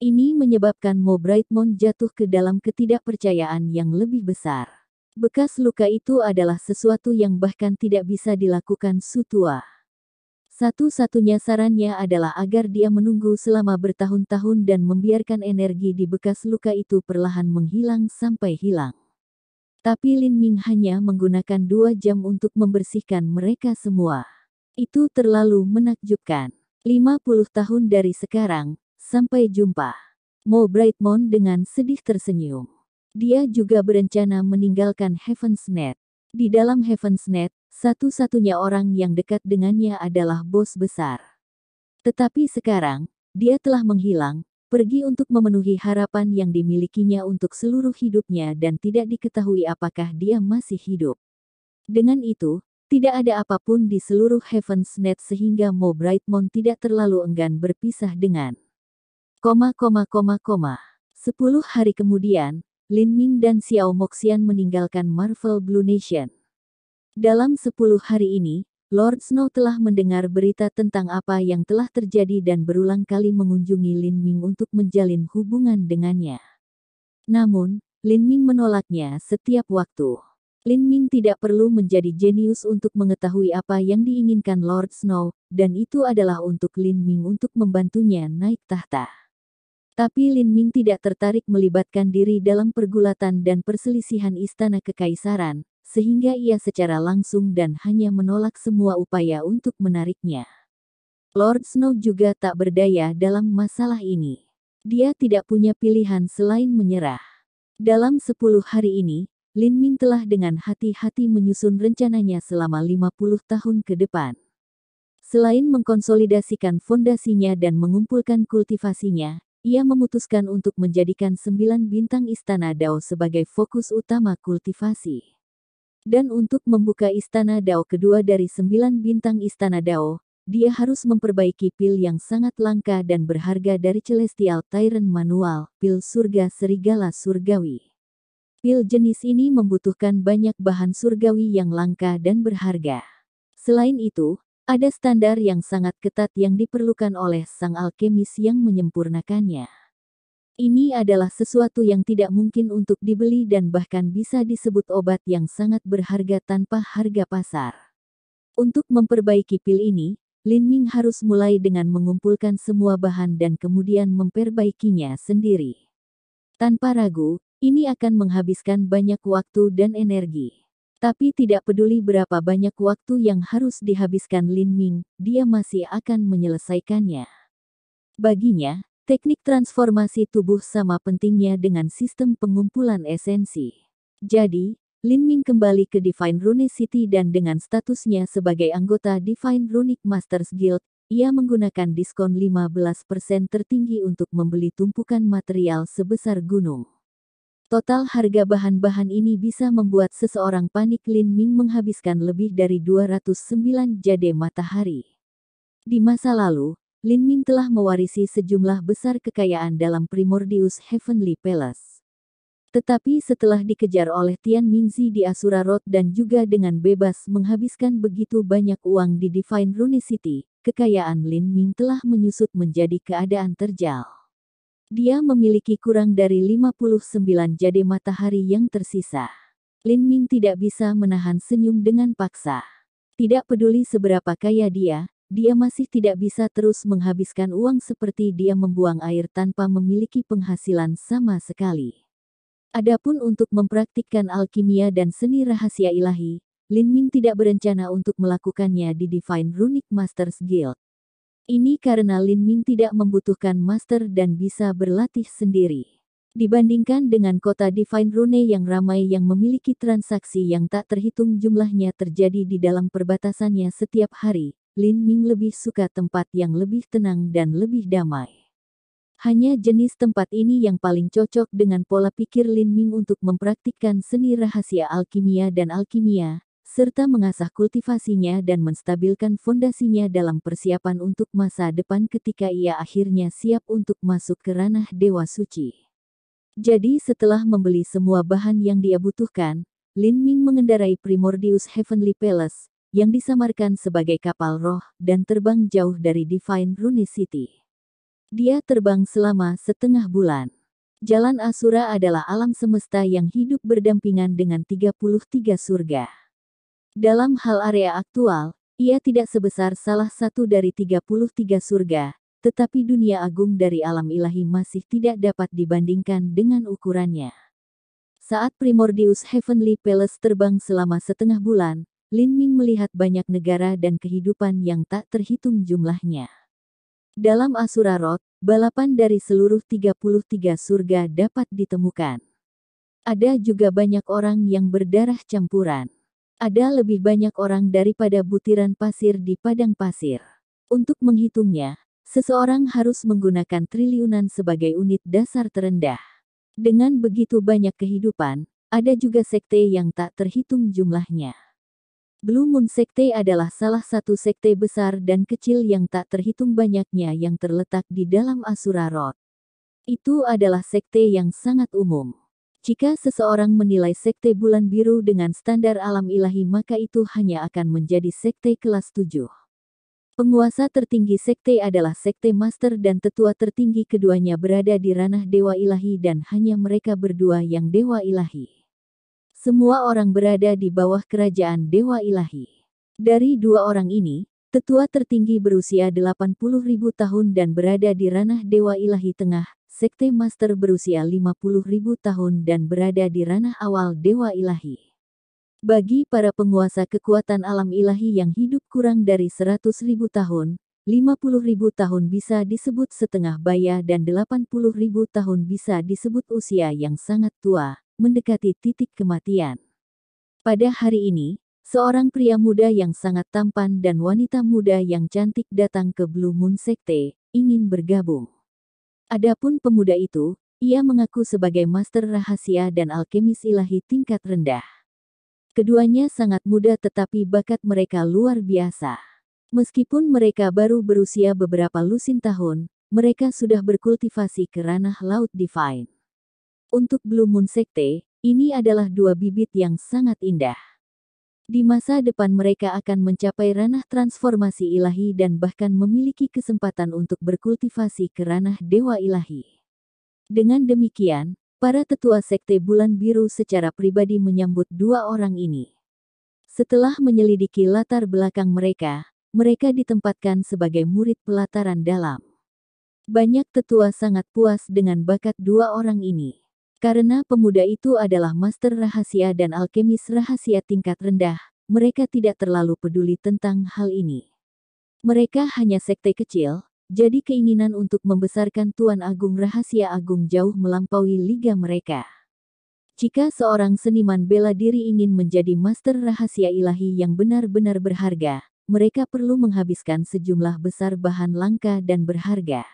Ini menyebabkan Mo Brightmon jatuh ke dalam ketidakpercayaan yang lebih besar. Bekas luka itu adalah sesuatu yang bahkan tidak bisa dilakukan Sutua. Satu-satunya sarannya adalah agar dia menunggu selama bertahun-tahun dan membiarkan energi di bekas luka itu perlahan menghilang sampai hilang. Tapi Lin Ming hanya menggunakan dua jam untuk membersihkan mereka semua. Itu terlalu menakjubkan. 50 tahun dari sekarang, sampai jumpa. Mo Brightmon dengan sedih tersenyum. Dia juga berencana meninggalkan Heaven's Net. Di dalam Heaven's Net, satu-satunya orang yang dekat dengannya adalah bos besar. Tetapi sekarang, dia telah menghilang, pergi untuk memenuhi harapan yang dimilikinya untuk seluruh hidupnya dan tidak diketahui apakah dia masih hidup. Dengan itu, tidak ada apapun di seluruh Heaven's Net sehingga Mo Brightmon tidak terlalu enggan berpisah dengan koma koma koma koma. Sepuluh hari kemudian, Lin Ming dan Xiao Moxian meninggalkan Marvel Blue Nation. Dalam sepuluh hari ini, Lord Snow telah mendengar berita tentang apa yang telah terjadi dan berulang kali mengunjungi Lin Ming untuk menjalin hubungan dengannya. Namun, Lin Ming menolaknya setiap waktu. Lin Ming tidak perlu menjadi jenius untuk mengetahui apa yang diinginkan Lord Snow, dan itu adalah untuk Lin Ming untuk membantunya naik tahta. Tapi Lin Ming tidak tertarik melibatkan diri dalam pergulatan dan perselisihan istana kekaisaran, sehingga ia secara langsung dan hanya menolak semua upaya untuk menariknya. Lord Snow juga tak berdaya dalam masalah ini. Dia tidak punya pilihan selain menyerah. Dalam sepuluh hari ini, Lin Ming telah dengan hati-hati menyusun rencananya selama 50 tahun ke depan. Selain mengkonsolidasikan fondasinya dan mengumpulkan kultivasinya, ia memutuskan untuk menjadikan sembilan bintang istana Dao sebagai fokus utama kultivasi. Dan untuk membuka istana Dao kedua dari sembilan bintang istana Dao, dia harus memperbaiki pil yang sangat langka dan berharga dari Celestial Tyrant Manual, pil surga serigala surgawi. Pil jenis ini membutuhkan banyak bahan surgawi yang langka dan berharga. Selain itu, ada standar yang sangat ketat yang diperlukan oleh sang alkemis yang menyempurnakannya. Ini adalah sesuatu yang tidak mungkin untuk dibeli dan bahkan bisa disebut obat yang sangat berharga tanpa harga pasar. Untuk memperbaiki pil ini, Lin Ming harus mulai dengan mengumpulkan semua bahan dan kemudian memperbaikinya sendiri. Tanpa ragu, ini akan menghabiskan banyak waktu dan energi. Tapi tidak peduli berapa banyak waktu yang harus dihabiskan Lin Ming, dia masih akan menyelesaikannya. Baginya, teknik transformasi tubuh sama pentingnya dengan sistem pengumpulan esensi. Jadi, Lin Ming kembali ke Divine Runic City dan dengan statusnya sebagai anggota Divine Runic Masters Guild, ia menggunakan diskon 15% tertinggi untuk membeli tumpukan material sebesar gunung. Total harga bahan-bahan ini bisa membuat seseorang panik Lin Ming menghabiskan lebih dari 209 jade matahari. Di masa lalu, Lin Ming telah mewarisi sejumlah besar kekayaan dalam Primordius Heavenly Palace. Tetapi setelah dikejar oleh Tian Mingzi di Asura Road dan juga dengan bebas menghabiskan begitu banyak uang di Divine Rune City, kekayaan Lin Ming telah menyusut menjadi keadaan terjal. Dia memiliki kurang dari 59 jade matahari yang tersisa. Lin Ming tidak bisa menahan senyum dengan paksa. Tidak peduli seberapa kaya dia, dia masih tidak bisa terus menghabiskan uang seperti dia membuang air tanpa memiliki penghasilan sama sekali. Adapun untuk mempraktikkan alkimia dan seni rahasia ilahi, Lin Ming tidak berencana untuk melakukannya di Divine Runic Masters Guild. Ini karena Lin Ming tidak membutuhkan master dan bisa berlatih sendiri. Dibandingkan dengan kota Divine Rune yang ramai yang memiliki transaksi yang tak terhitung jumlahnya terjadi di dalam perbatasannya setiap hari, Lin Ming lebih suka tempat yang lebih tenang dan lebih damai. Hanya jenis tempat ini yang paling cocok dengan pola pikir Lin Ming untuk mempraktikkan seni rahasia alkimia dan alkimia, serta mengasah kultivasinya dan menstabilkan fondasinya dalam persiapan untuk masa depan ketika ia akhirnya siap untuk masuk ke ranah Dewa Suci. Jadi setelah membeli semua bahan yang dia butuhkan, Lin Ming mengendarai Primordius Heavenly Palace, yang disamarkan sebagai kapal roh dan terbang jauh dari Divine Rune City. Dia terbang selama setengah bulan. Jalan Asura adalah alam semesta yang hidup berdampingan dengan 33 surga. Dalam hal area aktual, ia tidak sebesar salah satu dari 33 surga, tetapi dunia agung dari alam ilahi masih tidak dapat dibandingkan dengan ukurannya. Saat Primordius Heavenly Palace terbang selama setengah bulan, Lin Ming melihat banyak negara dan kehidupan yang tak terhitung jumlahnya. Dalam Asura Rot, balapan dari seluruh 33 surga dapat ditemukan. Ada juga banyak orang yang berdarah campuran. Ada lebih banyak orang daripada butiran pasir di padang pasir. Untuk menghitungnya, seseorang harus menggunakan triliunan sebagai unit dasar terendah. Dengan begitu banyak kehidupan, ada juga sekte yang tak terhitung jumlahnya. Blue Moon Sekte adalah salah satu sekte besar dan kecil yang tak terhitung banyaknya yang terletak di dalam Asura Road. Itu adalah sekte yang sangat umum. Jika seseorang menilai sekte bulan biru dengan standar alam ilahi maka itu hanya akan menjadi sekte kelas 7. Penguasa tertinggi sekte adalah sekte master dan tetua tertinggi keduanya berada di ranah dewa ilahi dan hanya mereka berdua yang dewa ilahi. Semua orang berada di bawah kerajaan dewa ilahi. Dari dua orang ini, tetua tertinggi berusia 80.000 tahun dan berada di ranah dewa ilahi tengah, sekte master berusia 50.000 tahun dan berada di ranah awal Dewa Ilahi. Bagi para penguasa kekuatan alam ilahi yang hidup kurang dari 100.000 tahun, 50.000 tahun bisa disebut setengah baya dan 80.000 tahun bisa disebut usia yang sangat tua, mendekati titik kematian. Pada hari ini, seorang pria muda yang sangat tampan dan wanita muda yang cantik datang ke Blue Moon Sekte, ingin bergabung. Adapun pemuda itu, ia mengaku sebagai master rahasia dan alkemis ilahi tingkat rendah. Keduanya sangat muda tetapi bakat mereka luar biasa. Meskipun mereka baru berusia beberapa lusin tahun, mereka sudah berkultivasi ke ranah laut divine. Untuk Blue Moon Sekte, ini adalah dua bibit yang sangat indah. Di masa depan mereka akan mencapai ranah transformasi ilahi dan bahkan memiliki kesempatan untuk berkultivasi ke ranah dewa ilahi. Dengan demikian, para tetua sekte bulan biru secara pribadi menyambut dua orang ini. Setelah menyelidiki latar belakang mereka, mereka ditempatkan sebagai murid pelataran dalam. Banyak tetua sangat puas dengan bakat dua orang ini. Karena pemuda itu adalah master rahasia dan alkemis rahasia tingkat rendah, mereka tidak terlalu peduli tentang hal ini. Mereka hanya sekte kecil, jadi keinginan untuk membesarkan Tuan Agung Rahasia Agung jauh melampaui liga mereka. Jika seorang seniman bela diri ingin menjadi master rahasia ilahi yang benar-benar berharga, mereka perlu menghabiskan sejumlah besar bahan langka dan berharga.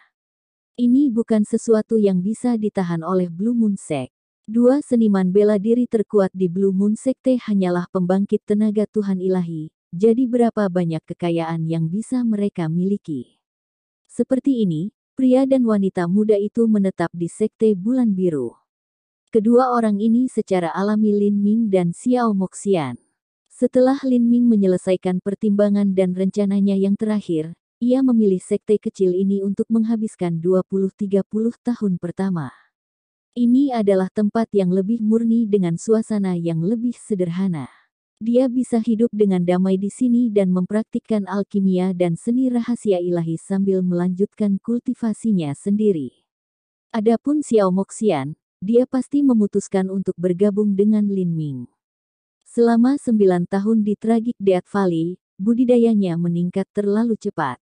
Ini bukan sesuatu yang bisa ditahan oleh Blue Moon Sect. Dua seniman bela diri terkuat di Blue Moon Sekte hanyalah pembangkit tenaga Tuhan ilahi, jadi berapa banyak kekayaan yang bisa mereka miliki. Seperti ini, pria dan wanita muda itu menetap di Sekte Bulan Biru. Kedua orang ini secara alami Lin Ming dan Xiao Moxian. Setelah Lin Ming menyelesaikan pertimbangan dan rencananya yang terakhir, ia memilih sekte kecil ini untuk menghabiskan 20-30 tahun pertama. Ini adalah tempat yang lebih murni dengan suasana yang lebih sederhana. Dia bisa hidup dengan damai di sini dan mempraktikkan alkimia dan seni rahasia ilahi sambil melanjutkan kultivasinya sendiri. Adapun Xiao Moxian, dia pasti memutuskan untuk bergabung dengan Lin Ming. Selama sembilan tahun di Tragic Death Valley, budidayanya meningkat terlalu cepat.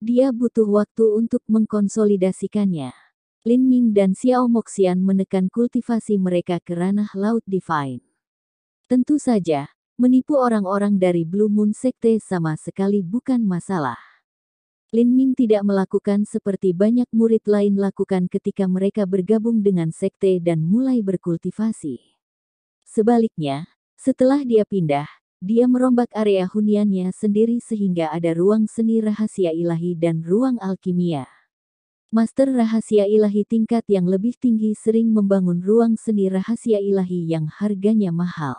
Dia butuh waktu untuk mengkonsolidasikannya. Lin Ming dan Xiao Moxian menekan kultivasi mereka ke ranah Laut Divine. Tentu saja, menipu orang-orang dari Blue Moon Sekte sama sekali bukan masalah. Lin Ming tidak melakukan seperti banyak murid lain lakukan ketika mereka bergabung dengan sekte dan mulai berkultivasi. Sebaliknya, setelah dia pindah, dia merombak area huniannya sendiri sehingga ada ruang seni rahasia ilahi dan ruang alkimia. Master rahasia ilahi tingkat yang lebih tinggi sering membangun ruang seni rahasia ilahi yang harganya mahal.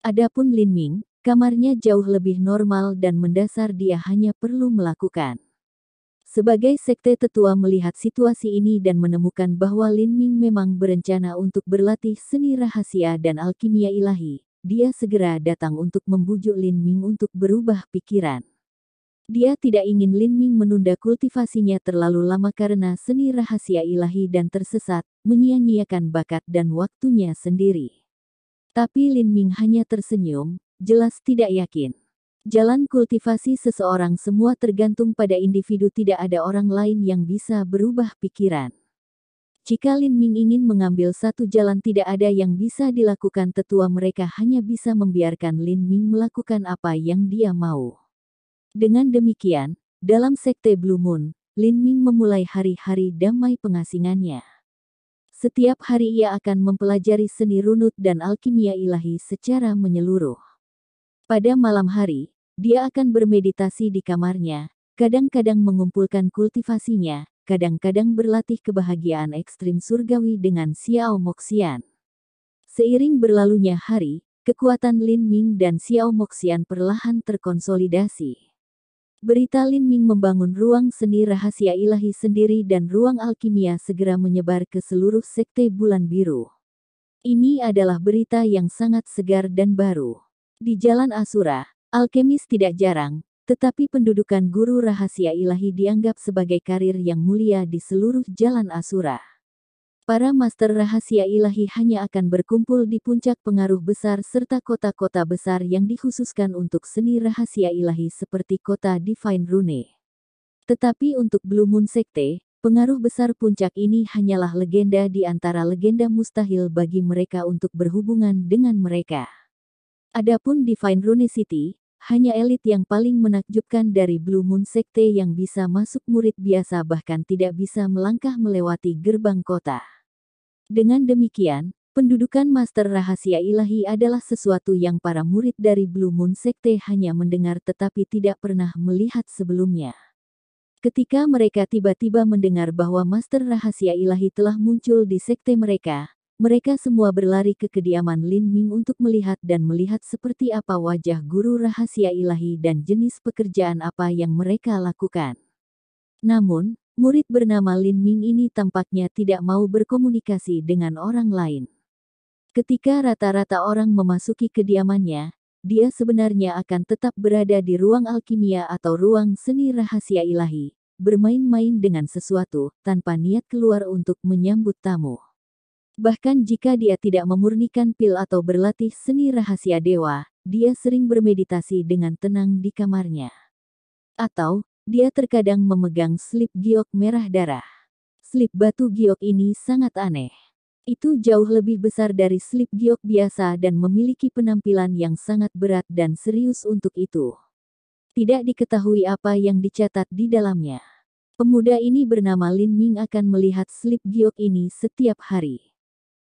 Adapun Lin Ming, kamarnya jauh lebih normal dan mendasar dia hanya perlu melakukan. Sebagai sekte tetua melihat situasi ini dan menemukan bahwa Lin Ming memang berencana untuk berlatih seni rahasia dan alkimia ilahi, dia segera datang untuk membujuk Lin Ming untuk berubah pikiran. Dia tidak ingin Lin Ming menunda kultivasinya terlalu lama karena seni rahasia ilahi dan tersesat, menyia-nyiakan bakat dan waktunya sendiri. Tapi Lin Ming hanya tersenyum, jelas tidak yakin. Jalan kultivasi seseorang semua tergantung pada individu tidak ada orang lain yang bisa berubah pikiran. Jika Lin Ming ingin mengambil satu jalan tidak ada yang bisa dilakukan tetua mereka hanya bisa membiarkan Lin Ming melakukan apa yang dia mau. Dengan demikian, dalam Sekte Blue Moon, Lin Ming memulai hari-hari damai pengasingannya. Setiap hari ia akan mempelajari seni runut dan alkimia ilahi secara menyeluruh. Pada malam hari, dia akan bermeditasi di kamarnya, kadang-kadang mengumpulkan kultivasinya, kadang-kadang berlatih kebahagiaan ekstrim surgawi dengan Xiao Moxian. Seiring berlalunya hari, kekuatan Lin Ming dan Xiao Moxian perlahan terkonsolidasi. Berita Lin Ming membangun ruang seni rahasia ilahi sendiri dan ruang alkimia segera menyebar ke seluruh sekte bulan biru. Ini adalah berita yang sangat segar dan baru. Di Jalan Asura, alkemis tidak jarang, tetapi pendudukan guru rahasia ilahi dianggap sebagai karir yang mulia di seluruh jalan asura. Para master rahasia ilahi hanya akan berkumpul di puncak pengaruh besar serta kota-kota besar yang dikhususkan untuk seni rahasia ilahi seperti kota Divine Rune. Tetapi untuk Blue Moon Sekte, pengaruh besar puncak ini hanyalah legenda di antara legenda mustahil bagi mereka untuk berhubungan dengan mereka. Adapun Divine Rune City, hanya elit yang paling menakjubkan dari Blue Moon Sekte yang bisa masuk murid biasa bahkan tidak bisa melangkah melewati gerbang kota. Dengan demikian, pendudukan Master Rahasia Ilahi adalah sesuatu yang para murid dari Blue Moon Sekte hanya mendengar tetapi tidak pernah melihat sebelumnya. Ketika mereka tiba-tiba mendengar bahwa Master Rahasia Ilahi telah muncul di sekte mereka, mereka semua berlari ke kediaman Lin Ming untuk melihat dan melihat seperti apa wajah guru rahasia ilahi dan jenis pekerjaan apa yang mereka lakukan. Namun, murid bernama Lin Ming ini tampaknya tidak mau berkomunikasi dengan orang lain. Ketika rata-rata orang memasuki kediamannya, dia sebenarnya akan tetap berada di ruang alkimia atau ruang seni rahasia ilahi, bermain-main dengan sesuatu tanpa niat keluar untuk menyambut tamu. Bahkan jika dia tidak memurnikan pil atau berlatih seni rahasia dewa, dia sering bermeditasi dengan tenang di kamarnya. Atau, dia terkadang memegang slip giok merah darah. Slip batu giok ini sangat aneh. Itu jauh lebih besar dari slip giok biasa dan memiliki penampilan yang sangat berat dan serius untuk itu. Tidak diketahui apa yang dicatat di dalamnya. Pemuda ini bernama Lin Ming akan melihat slip giok ini setiap hari.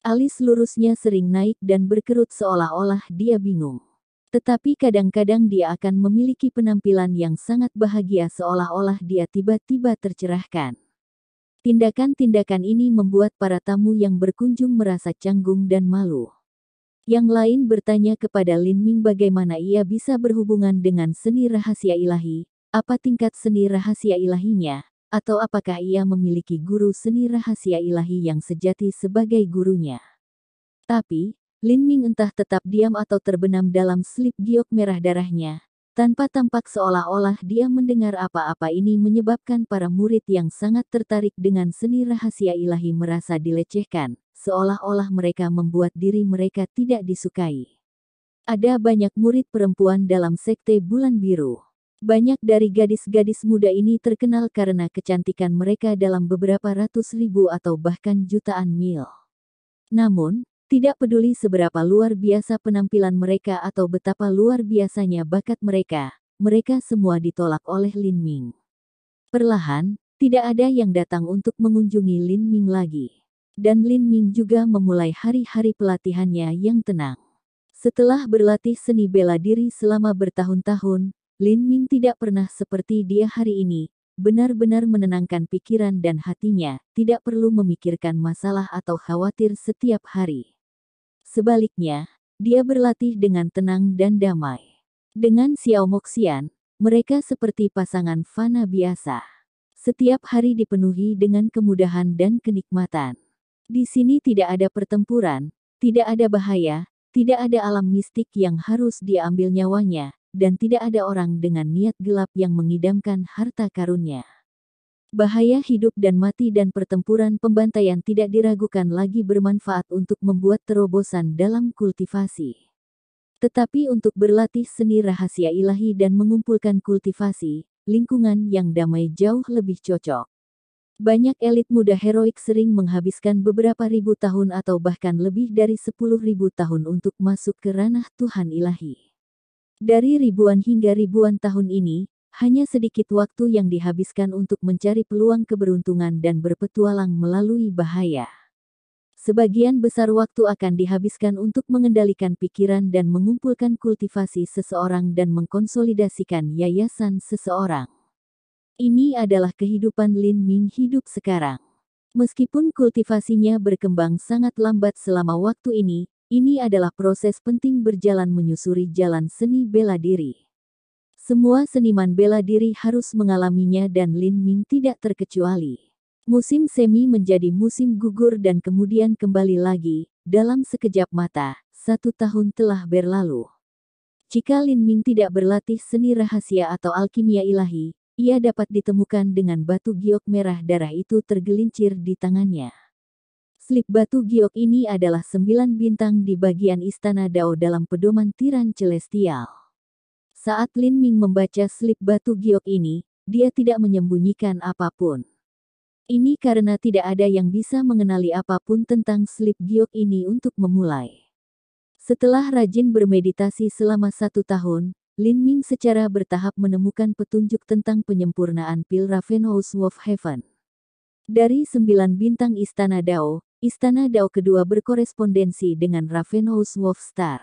Alis lurusnya sering naik dan berkerut seolah-olah dia bingung. Tetapi kadang-kadang dia akan memiliki penampilan yang sangat bahagia seolah-olah dia tiba-tiba tercerahkan. Tindakan-tindakan ini membuat para tamu yang berkunjung merasa canggung dan malu. Yang lain bertanya kepada Lin Ming bagaimana ia bisa berhubungan dengan seni rahasia ilahi, apa tingkat seni rahasia ilahinya, atau apakah ia memiliki guru seni rahasia ilahi yang sejati sebagai gurunya. Tapi, Lin Ming entah tetap diam atau terbenam dalam slip giok merah darahnya, tanpa tampak seolah-olah dia mendengar apa-apa ini menyebabkan para murid yang sangat tertarik dengan seni rahasia ilahi merasa dilecehkan, seolah-olah mereka membuat diri mereka tidak disukai. Ada banyak murid perempuan dalam sekte bulan biru. Banyak dari gadis-gadis muda ini terkenal karena kecantikan mereka dalam beberapa ratus ribu atau bahkan jutaan mil. Namun, tidak peduli seberapa luar biasa penampilan mereka atau betapa luar biasanya bakat mereka, mereka semua ditolak oleh Lin Ming. Perlahan, tidak ada yang datang untuk mengunjungi Lin Ming lagi. Dan Lin Ming juga memulai hari-hari pelatihannya yang tenang. Setelah berlatih seni bela diri selama bertahun-tahun, Lin Ming tidak pernah seperti dia hari ini, benar-benar menenangkan pikiran dan hatinya, tidak perlu memikirkan masalah atau khawatir setiap hari. Sebaliknya, dia berlatih dengan tenang dan damai. Dengan Xiao Moxian, mereka seperti pasangan fana biasa. Setiap hari dipenuhi dengan kemudahan dan kenikmatan. Di sini tidak ada pertempuran, tidak ada bahaya, tidak ada alam mistik yang harus diambil nyawanya, dan tidak ada orang dengan niat gelap yang mengidamkan harta karunnya. Bahaya hidup dan mati dan pertempuran pembantaian tidak diragukan lagi bermanfaat untuk membuat terobosan dalam kultivasi. Tetapi untuk berlatih seni rahasia ilahi dan mengumpulkan kultivasi, lingkungan yang damai jauh lebih cocok. Banyak elit muda heroik sering menghabiskan beberapa ribu tahun atau bahkan lebih dari sepuluh ribu tahun untuk masuk ke ranah Tuhan ilahi. Dari ribuan hingga ribuan tahun ini, hanya sedikit waktu yang dihabiskan untuk mencari peluang keberuntungan dan berpetualang melalui bahaya. Sebagian besar waktu akan dihabiskan untuk mengendalikan pikiran dan mengumpulkan kultivasi seseorang dan mengkonsolidasikan yayasan seseorang. Ini adalah kehidupan Lin Ming hidup sekarang. Meskipun kultivasinya berkembang sangat lambat selama waktu ini, ini adalah proses penting berjalan menyusuri jalan seni bela diri. Semua seniman bela diri harus mengalaminya dan Lin Ming tidak terkecuali. Musim semi menjadi musim gugur dan kemudian kembali lagi, dalam sekejap mata, satu tahun telah berlalu. Jika Lin Ming tidak berlatih seni rahasia atau alkimia ilahi, ia dapat ditemukan dengan batu giok merah darah itu tergelincir di tangannya. Slip batu giok ini adalah sembilan bintang di bagian istana Dao dalam pedoman tiran celestial. Saat Lin Ming membaca slip batu giok ini, dia tidak menyembunyikan apapun. Ini karena tidak ada yang bisa mengenali apapun tentang slip giok ini untuk memulai. Setelah rajin bermeditasi selama satu tahun, Lin Ming secara bertahap menemukan petunjuk tentang penyempurnaan pil Ravenous Wolf Heaven. Dari sembilan bintang istana Dao, Istana Dao kedua berkorespondensi dengan Ravenous Wolfstar.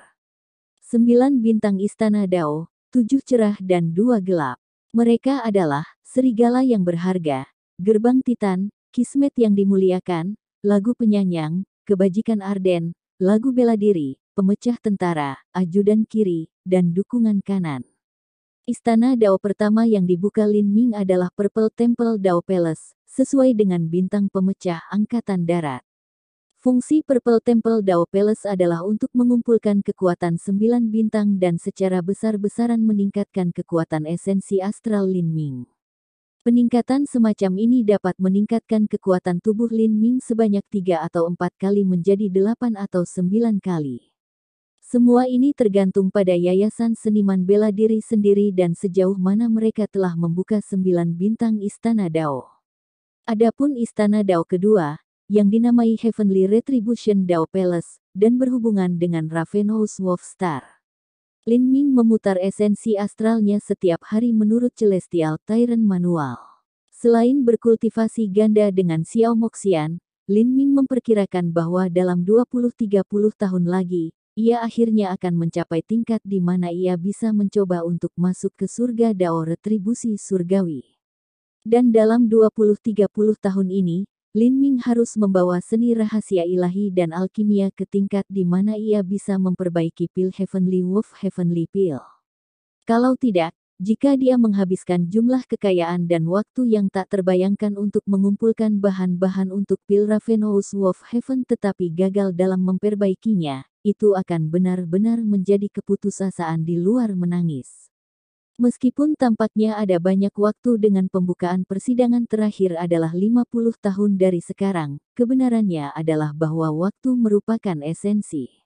Sembilan bintang Istana Dao, tujuh cerah dan dua gelap. Mereka adalah serigala yang berharga, gerbang Titan, kismet yang dimuliakan, lagu penyanyang, kebajikan Arden, lagu bela diri, pemecah tentara, ajudan kiri, dan dukungan kanan. Istana Dao pertama yang dibuka Lin Ming adalah Purple Temple Dao Palace, sesuai dengan bintang pemecah Angkatan Darat. Fungsi Purple Temple Dao Palace adalah untuk mengumpulkan kekuatan sembilan bintang dan secara besar-besaran meningkatkan kekuatan esensi astral Lin Ming. Peningkatan semacam ini dapat meningkatkan kekuatan tubuh Lin Ming sebanyak tiga atau empat kali menjadi delapan atau sembilan kali. Semua ini tergantung pada yayasan seniman bela diri sendiri dan sejauh mana mereka telah membuka sembilan bintang Istana Dao. Adapun Istana Dao kedua, yang dinamai Heavenly Retribution Dao Palace, dan berhubungan dengan Ravenous Wolf Star. Lin Ming memutar esensi astralnya setiap hari menurut Celestial Tyrant Manual. Selain berkultivasi ganda dengan Xiao Moxian, Lin Ming memperkirakan bahwa dalam 20-30 tahun lagi, ia akhirnya akan mencapai tingkat di mana ia bisa mencoba untuk masuk ke surga Dao Retribusi Surgawi. Dan dalam 20-30 tahun ini, Lin Ming harus membawa seni rahasia ilahi dan alkimia ke tingkat di mana ia bisa memperbaiki pil Heavenly Wolf Heavenly Pill. Kalau tidak, jika dia menghabiskan jumlah kekayaan dan waktu yang tak terbayangkan untuk mengumpulkan bahan-bahan untuk pil Ravenous Wolf Heaven tetapi gagal dalam memperbaikinya, itu akan benar-benar menjadi keputusasaan di luar menangis. Meskipun tampaknya ada banyak waktu dengan pembukaan persidangan terakhir adalah 50 tahun dari sekarang, kebenarannya adalah bahwa waktu merupakan esensi.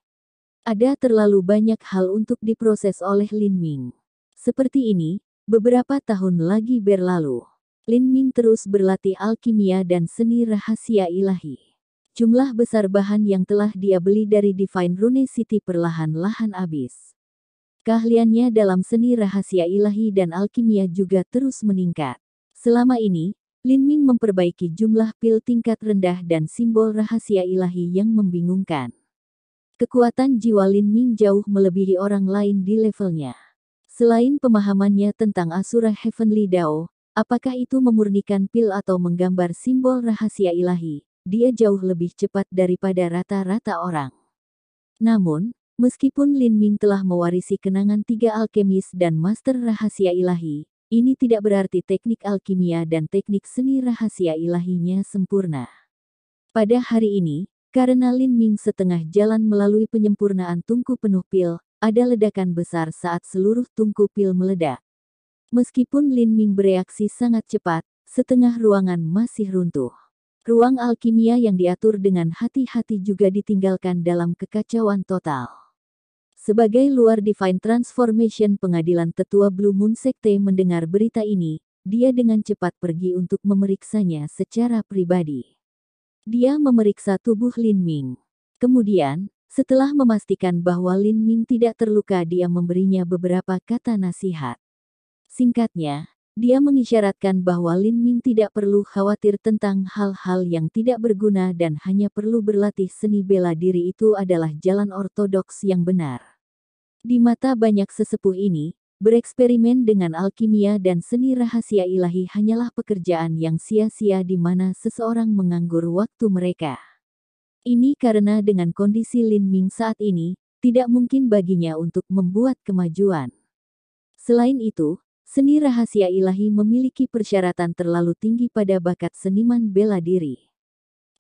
Ada terlalu banyak hal untuk diproses oleh Lin Ming. Seperti ini, beberapa tahun lagi berlalu. Lin Ming terus berlatih alkimia dan seni rahasia ilahi. Jumlah besar bahan yang telah dia beli dari Divine Rune City perlahan-lahan habis. Keahliannya dalam seni rahasia ilahi dan alkimia juga terus meningkat. Selama ini, Lin Ming memperbaiki jumlah pil tingkat rendah dan simbol rahasia ilahi yang membingungkan. Kekuatan jiwa Lin Ming jauh melebihi orang lain di levelnya. Selain pemahamannya tentang Asura Heavenly Dao, apakah itu memurnikan pil atau menggambar simbol rahasia ilahi, dia jauh lebih cepat daripada rata-rata orang. Namun, Meskipun Lin Ming telah mewarisi kenangan tiga alkemis dan master rahasia ilahi, ini tidak berarti teknik alkimia dan teknik seni rahasia ilahinya sempurna. Pada hari ini, karena Lin Ming setengah jalan melalui penyempurnaan tungku penuh pil, ada ledakan besar saat seluruh tungku pil meledak. Meskipun Lin Ming bereaksi sangat cepat, setengah ruangan masih runtuh. Ruang alkimia yang diatur dengan hati-hati juga ditinggalkan dalam kekacauan total. Sebagai luar Divine Transformation pengadilan tetua Blue Moon Sekte mendengar berita ini, dia dengan cepat pergi untuk memeriksanya secara pribadi. Dia memeriksa tubuh Lin Ming. Kemudian, setelah memastikan bahwa Lin Ming tidak terluka dia memberinya beberapa kata nasihat. Singkatnya, dia mengisyaratkan bahwa Lin Ming tidak perlu khawatir tentang hal-hal yang tidak berguna dan hanya perlu berlatih seni bela diri itu adalah jalan ortodoks yang benar. Di mata banyak sesepuh ini, bereksperimen dengan alkimia dan seni rahasia ilahi hanyalah pekerjaan yang sia-sia di mana seseorang menganggur waktu mereka. Ini karena dengan kondisi Lin Ming saat ini, tidak mungkin baginya untuk membuat kemajuan. Selain itu, seni rahasia ilahi memiliki persyaratan terlalu tinggi pada bakat seniman bela diri.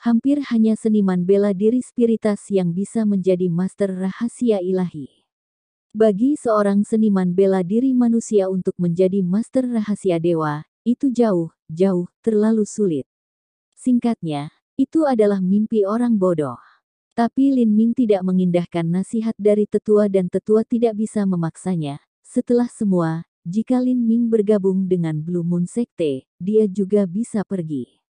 Hampir hanya seniman bela diri spiritas yang bisa menjadi master rahasia ilahi. Bagi seorang seniman bela diri manusia untuk menjadi master rahasia dewa, itu jauh, jauh, terlalu sulit. Singkatnya, itu adalah mimpi orang bodoh. Tapi Lin Ming tidak mengindahkan nasihat dari tetua dan tetua tidak bisa memaksanya. Setelah semua, jika Lin Ming bergabung dengan Blue Moon Sekte, dia juga bisa pergi.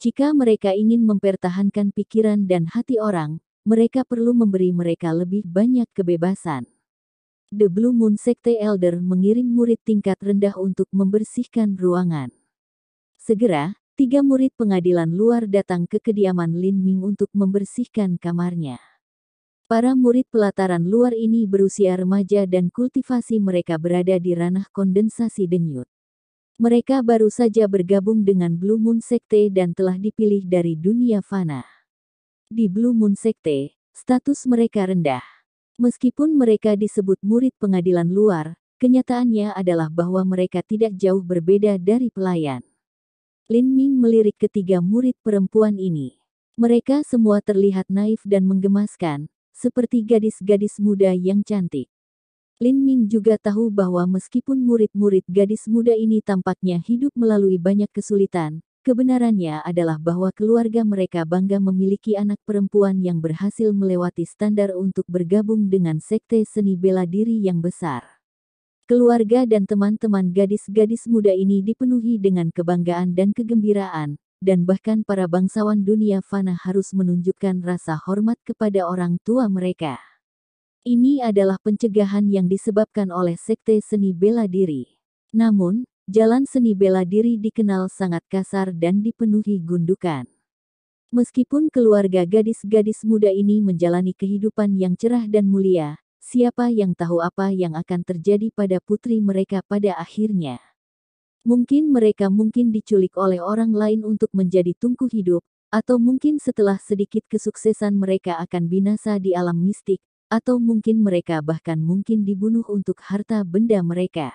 Jika mereka ingin mempertahankan pikiran dan hati orang, mereka perlu memberi mereka lebih banyak kebebasan. The Blue Moon Sekte Elder mengirim murid tingkat rendah untuk membersihkan ruangan. Segera, tiga murid pengadilan luar datang ke kediaman Lin Ming untuk membersihkan kamarnya. Para murid pelataran luar ini berusia remaja dan kultivasi mereka berada di ranah kondensasi denyut. Mereka baru saja bergabung dengan Blue Moon Sekte dan telah dipilih dari dunia fana. Di Blue Moon Sekte, status mereka rendah. Meskipun mereka disebut murid pengadilan luar, kenyataannya adalah bahwa mereka tidak jauh berbeda dari pelayan. Lin Ming melirik ketiga murid perempuan ini. Mereka semua terlihat naif dan menggemaskan, seperti gadis-gadis muda yang cantik. Lin Ming juga tahu bahwa meskipun murid-murid gadis muda ini tampaknya hidup melalui banyak kesulitan, Kebenarannya adalah bahwa keluarga mereka bangga memiliki anak perempuan yang berhasil melewati standar untuk bergabung dengan sekte seni bela diri yang besar. Keluarga dan teman-teman gadis-gadis muda ini dipenuhi dengan kebanggaan dan kegembiraan, dan bahkan para bangsawan dunia fana harus menunjukkan rasa hormat kepada orang tua mereka. Ini adalah pencegahan yang disebabkan oleh sekte seni bela diri. Namun, jalan seni bela diri dikenal sangat kasar dan dipenuhi gundukan. Meskipun keluarga gadis-gadis muda ini menjalani kehidupan yang cerah dan mulia, siapa yang tahu apa yang akan terjadi pada putri mereka pada akhirnya. Mungkin mereka mungkin diculik oleh orang lain untuk menjadi tungku hidup, atau mungkin setelah sedikit kesuksesan mereka akan binasa di alam mistik, atau mungkin mereka bahkan mungkin dibunuh untuk harta benda mereka.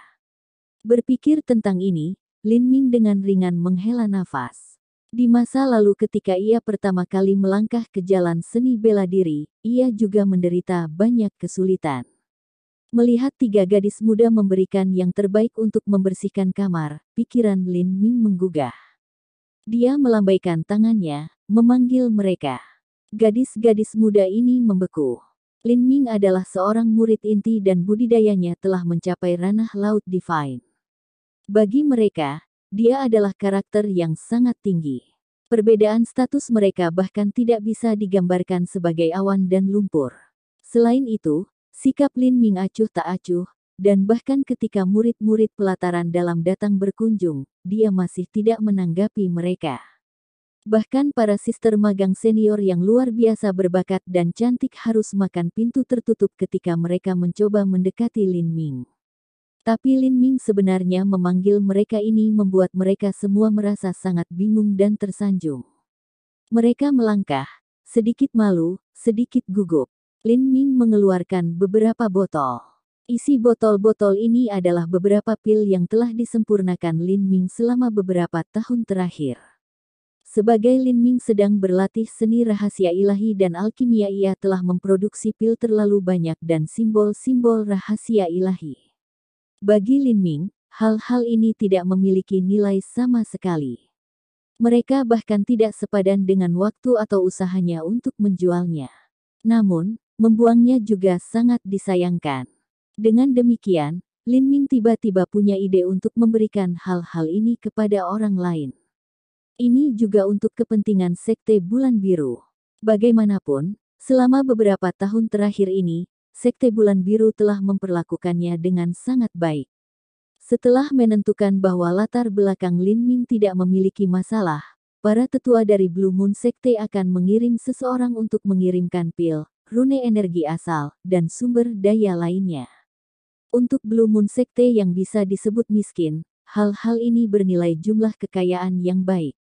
Berpikir tentang ini, Lin Ming dengan ringan menghela nafas. Di masa lalu ketika ia pertama kali melangkah ke jalan seni bela diri, ia juga menderita banyak kesulitan. Melihat tiga gadis muda memberikan yang terbaik untuk membersihkan kamar, pikiran Lin Ming menggugah. Dia melambaikan tangannya, memanggil mereka. Gadis-gadis muda ini membeku. Lin Ming adalah seorang murid inti dan budidayanya telah mencapai ranah laut divine. Bagi mereka, dia adalah karakter yang sangat tinggi. Perbedaan status mereka bahkan tidak bisa digambarkan sebagai awan dan lumpur. Selain itu, sikap Lin Ming acuh tak acuh, dan bahkan ketika murid-murid pelataran dalam datang berkunjung, dia masih tidak menanggapi mereka. Bahkan para sister magang senior yang luar biasa berbakat dan cantik harus makan pintu tertutup ketika mereka mencoba mendekati Lin Ming. Tapi Lin Ming sebenarnya memanggil mereka ini membuat mereka semua merasa sangat bingung dan tersanjung. Mereka melangkah, sedikit malu, sedikit gugup. Lin Ming mengeluarkan beberapa botol. Isi botol-botol ini adalah beberapa pil yang telah disempurnakan Lin Ming selama beberapa tahun terakhir. Sebagai Lin Ming sedang berlatih seni rahasia ilahi dan alkimia ia telah memproduksi pil terlalu banyak dan simbol-simbol rahasia ilahi. Bagi Lin Ming, hal-hal ini tidak memiliki nilai sama sekali. Mereka bahkan tidak sepadan dengan waktu atau usahanya untuk menjualnya. Namun, membuangnya juga sangat disayangkan. Dengan demikian, Lin Ming tiba-tiba punya ide untuk memberikan hal-hal ini kepada orang lain. Ini juga untuk kepentingan Sekte Bulan Biru. Bagaimanapun, selama beberapa tahun terakhir ini, Sekte Bulan Biru telah memperlakukannya dengan sangat baik. Setelah menentukan bahwa latar belakang Lin Ming tidak memiliki masalah, para tetua dari Blue Moon Sekte akan mengirim seseorang untuk mengirimkan pil, rune energi asal, dan sumber daya lainnya. Untuk Blue Moon Sekte yang bisa disebut miskin, hal-hal ini bernilai jumlah kekayaan yang baik.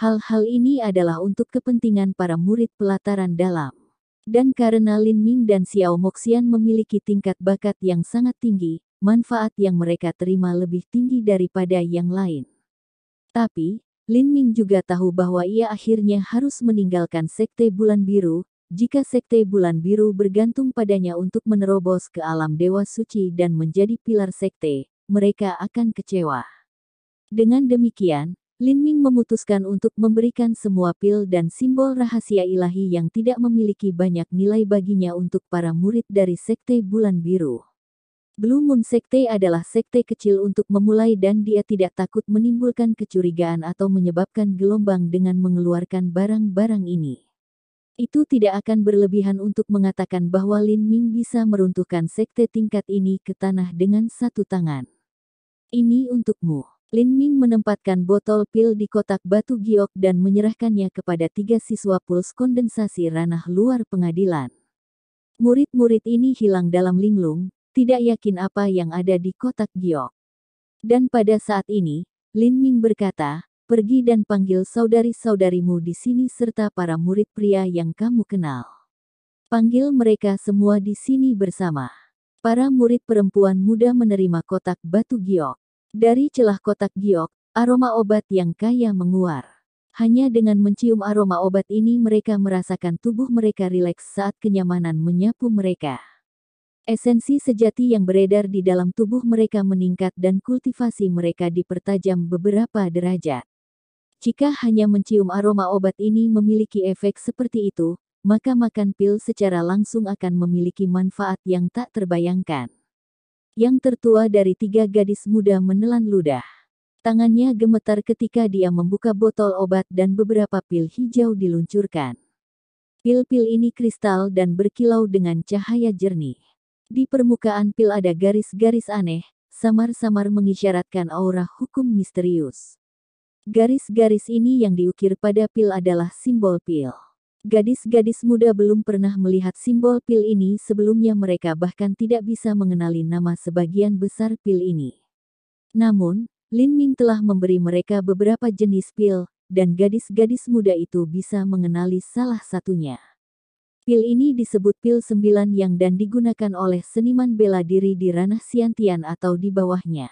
Hal-hal ini adalah untuk kepentingan para murid pelataran dalam. Dan karena Lin Ming dan Xiao Moxian memiliki tingkat bakat yang sangat tinggi, manfaat yang mereka terima lebih tinggi daripada yang lain. Tapi, Lin Ming juga tahu bahwa ia akhirnya harus meninggalkan Sekte Bulan Biru, jika Sekte Bulan Biru bergantung padanya untuk menerobos ke alam Dewa Suci dan menjadi pilar Sekte, mereka akan kecewa. Dengan demikian, Lin Ming memutuskan untuk memberikan semua pil dan simbol rahasia ilahi yang tidak memiliki banyak nilai baginya untuk para murid dari Sekte Bulan Biru. Blue Moon Sekte adalah sekte kecil untuk memulai dan dia tidak takut menimbulkan kecurigaan atau menyebabkan gelombang dengan mengeluarkan barang-barang ini. Itu tidak akan berlebihan untuk mengatakan bahwa Lin Ming bisa meruntuhkan sekte tingkat ini ke tanah dengan satu tangan. Ini untukmu. Lin Ming menempatkan botol pil di kotak batu giok dan menyerahkannya kepada tiga siswa puls kondensasi ranah luar pengadilan. Murid-murid ini hilang dalam linglung, tidak yakin apa yang ada di kotak giok. Dan pada saat ini, Lin Ming berkata, pergi dan panggil saudari-saudarimu di sini serta para murid pria yang kamu kenal. Panggil mereka semua di sini bersama. Para murid perempuan muda menerima kotak batu giok. Dari celah kotak giok, aroma obat yang kaya menguar. Hanya dengan mencium aroma obat ini mereka merasakan tubuh mereka rileks saat kenyamanan menyapu mereka. Esensi sejati yang beredar di dalam tubuh mereka meningkat dan kultivasi mereka dipertajam beberapa derajat. Jika hanya mencium aroma obat ini memiliki efek seperti itu, maka makan pil secara langsung akan memiliki manfaat yang tak terbayangkan. Yang tertua dari tiga gadis muda menelan ludah. Tangannya gemetar ketika dia membuka botol obat dan beberapa pil hijau diluncurkan. Pil-pil ini kristal dan berkilau dengan cahaya jernih. Di permukaan pil ada garis-garis aneh, samar-samar mengisyaratkan aura hukum misterius. Garis-garis ini yang diukir pada pil adalah simbol pil. Gadis-gadis muda belum pernah melihat simbol pil ini sebelumnya mereka bahkan tidak bisa mengenali nama sebagian besar pil ini. Namun, Lin Ming telah memberi mereka beberapa jenis pil, dan gadis-gadis muda itu bisa mengenali salah satunya. Pil ini disebut pil sembilan yang dan digunakan oleh seniman bela diri di ranah Siantian atau di bawahnya.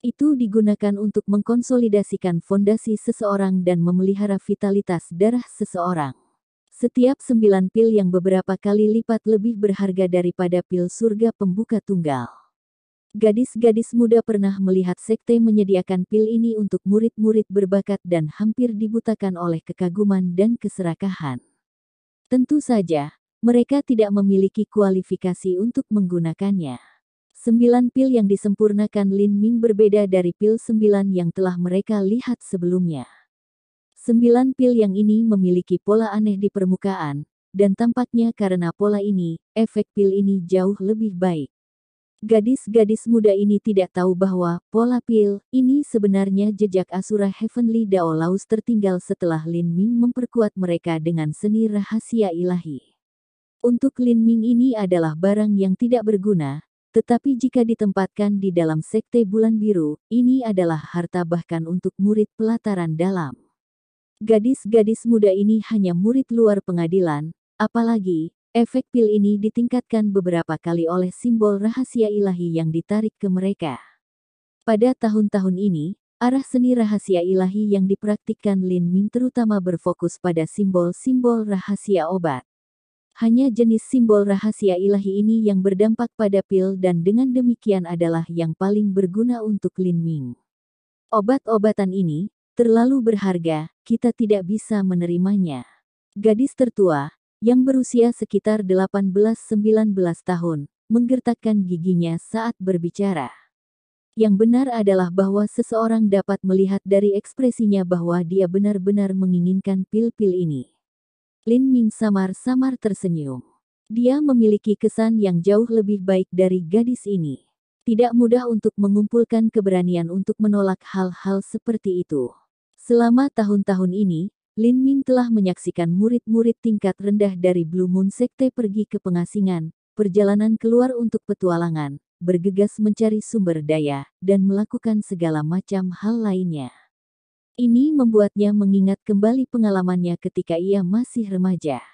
Itu digunakan untuk mengkonsolidasikan fondasi seseorang dan memelihara vitalitas darah seseorang. Setiap sembilan pil yang beberapa kali lipat lebih berharga daripada pil surga pembuka tunggal. Gadis-gadis muda pernah melihat sekte menyediakan pil ini untuk murid-murid berbakat dan hampir dibutakan oleh kekaguman dan keserakahan. Tentu saja, mereka tidak memiliki kualifikasi untuk menggunakannya. Sembilan pil yang disempurnakan Lin Ming berbeda dari pil sembilan yang telah mereka lihat sebelumnya. Sembilan pil yang ini memiliki pola aneh di permukaan, dan tampaknya karena pola ini, efek pil ini jauh lebih baik. Gadis-gadis muda ini tidak tahu bahwa pola pil ini sebenarnya jejak Asura Heavenly Dao Laos tertinggal setelah Lin Ming memperkuat mereka dengan seni rahasia ilahi. Untuk Lin Ming ini adalah barang yang tidak berguna, tetapi jika ditempatkan di dalam sekte bulan biru, ini adalah harta bahkan untuk murid pelataran dalam. Gadis-gadis muda ini hanya murid luar pengadilan, apalagi, efek pil ini ditingkatkan beberapa kali oleh simbol rahasia ilahi yang ditarik ke mereka. Pada tahun-tahun ini, arah seni rahasia ilahi yang dipraktikkan Lin Min terutama berfokus pada simbol-simbol rahasia obat. Hanya jenis simbol rahasia ilahi ini yang berdampak pada pil dan dengan demikian adalah yang paling berguna untuk Lin Ming. Obat-obatan ini, Terlalu berharga, kita tidak bisa menerimanya. Gadis tertua, yang berusia sekitar 18-19 tahun, menggertakkan giginya saat berbicara. Yang benar adalah bahwa seseorang dapat melihat dari ekspresinya bahwa dia benar-benar menginginkan pil-pil ini. Lin Ming samar-samar tersenyum. Dia memiliki kesan yang jauh lebih baik dari gadis ini. Tidak mudah untuk mengumpulkan keberanian untuk menolak hal-hal seperti itu. Selama tahun-tahun ini, Lin Ming telah menyaksikan murid-murid tingkat rendah dari Blue Moon Sekte pergi ke pengasingan, perjalanan keluar untuk petualangan, bergegas mencari sumber daya, dan melakukan segala macam hal lainnya. Ini membuatnya mengingat kembali pengalamannya ketika ia masih remaja.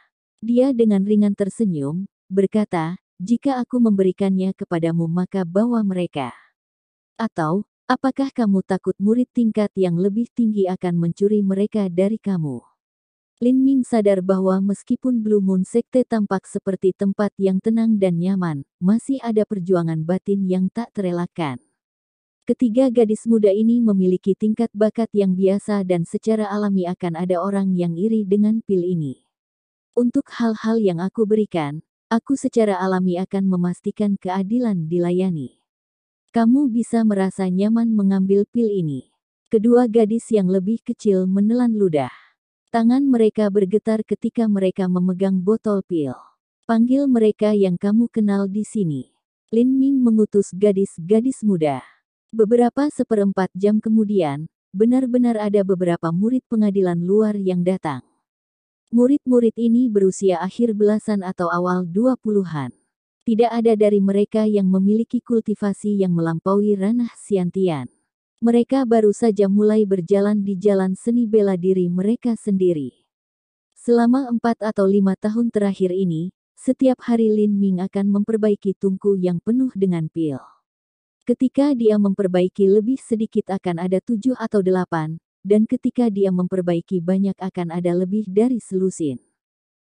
Dia dengan ringan tersenyum, berkata, jika aku memberikannya kepadamu maka bawa mereka. Atau, Apakah kamu takut murid tingkat yang lebih tinggi akan mencuri mereka dari kamu? Lin Ming sadar bahwa meskipun Blue Moon Sekte tampak seperti tempat yang tenang dan nyaman, masih ada perjuangan batin yang tak terelakkan. Ketiga gadis muda ini memiliki tingkat bakat yang biasa dan secara alami akan ada orang yang iri dengan pil ini. Untuk hal-hal yang aku berikan, aku secara alami akan memastikan keadilan dilayani. Kamu bisa merasa nyaman mengambil pil ini. Kedua gadis yang lebih kecil menelan ludah. Tangan mereka bergetar ketika mereka memegang botol pil. Panggil mereka yang kamu kenal di sini. Lin Ming mengutus gadis-gadis muda. Beberapa seperempat jam kemudian, benar-benar ada beberapa murid pengadilan luar yang datang. Murid-murid ini berusia akhir belasan atau awal dua puluhan. Tidak ada dari mereka yang memiliki kultivasi yang melampaui ranah siantian. Mereka baru saja mulai berjalan di jalan seni bela diri mereka sendiri. Selama empat atau lima tahun terakhir ini, setiap hari Lin Ming akan memperbaiki tungku yang penuh dengan pil. Ketika dia memperbaiki lebih sedikit akan ada tujuh atau delapan, dan ketika dia memperbaiki banyak akan ada lebih dari selusin.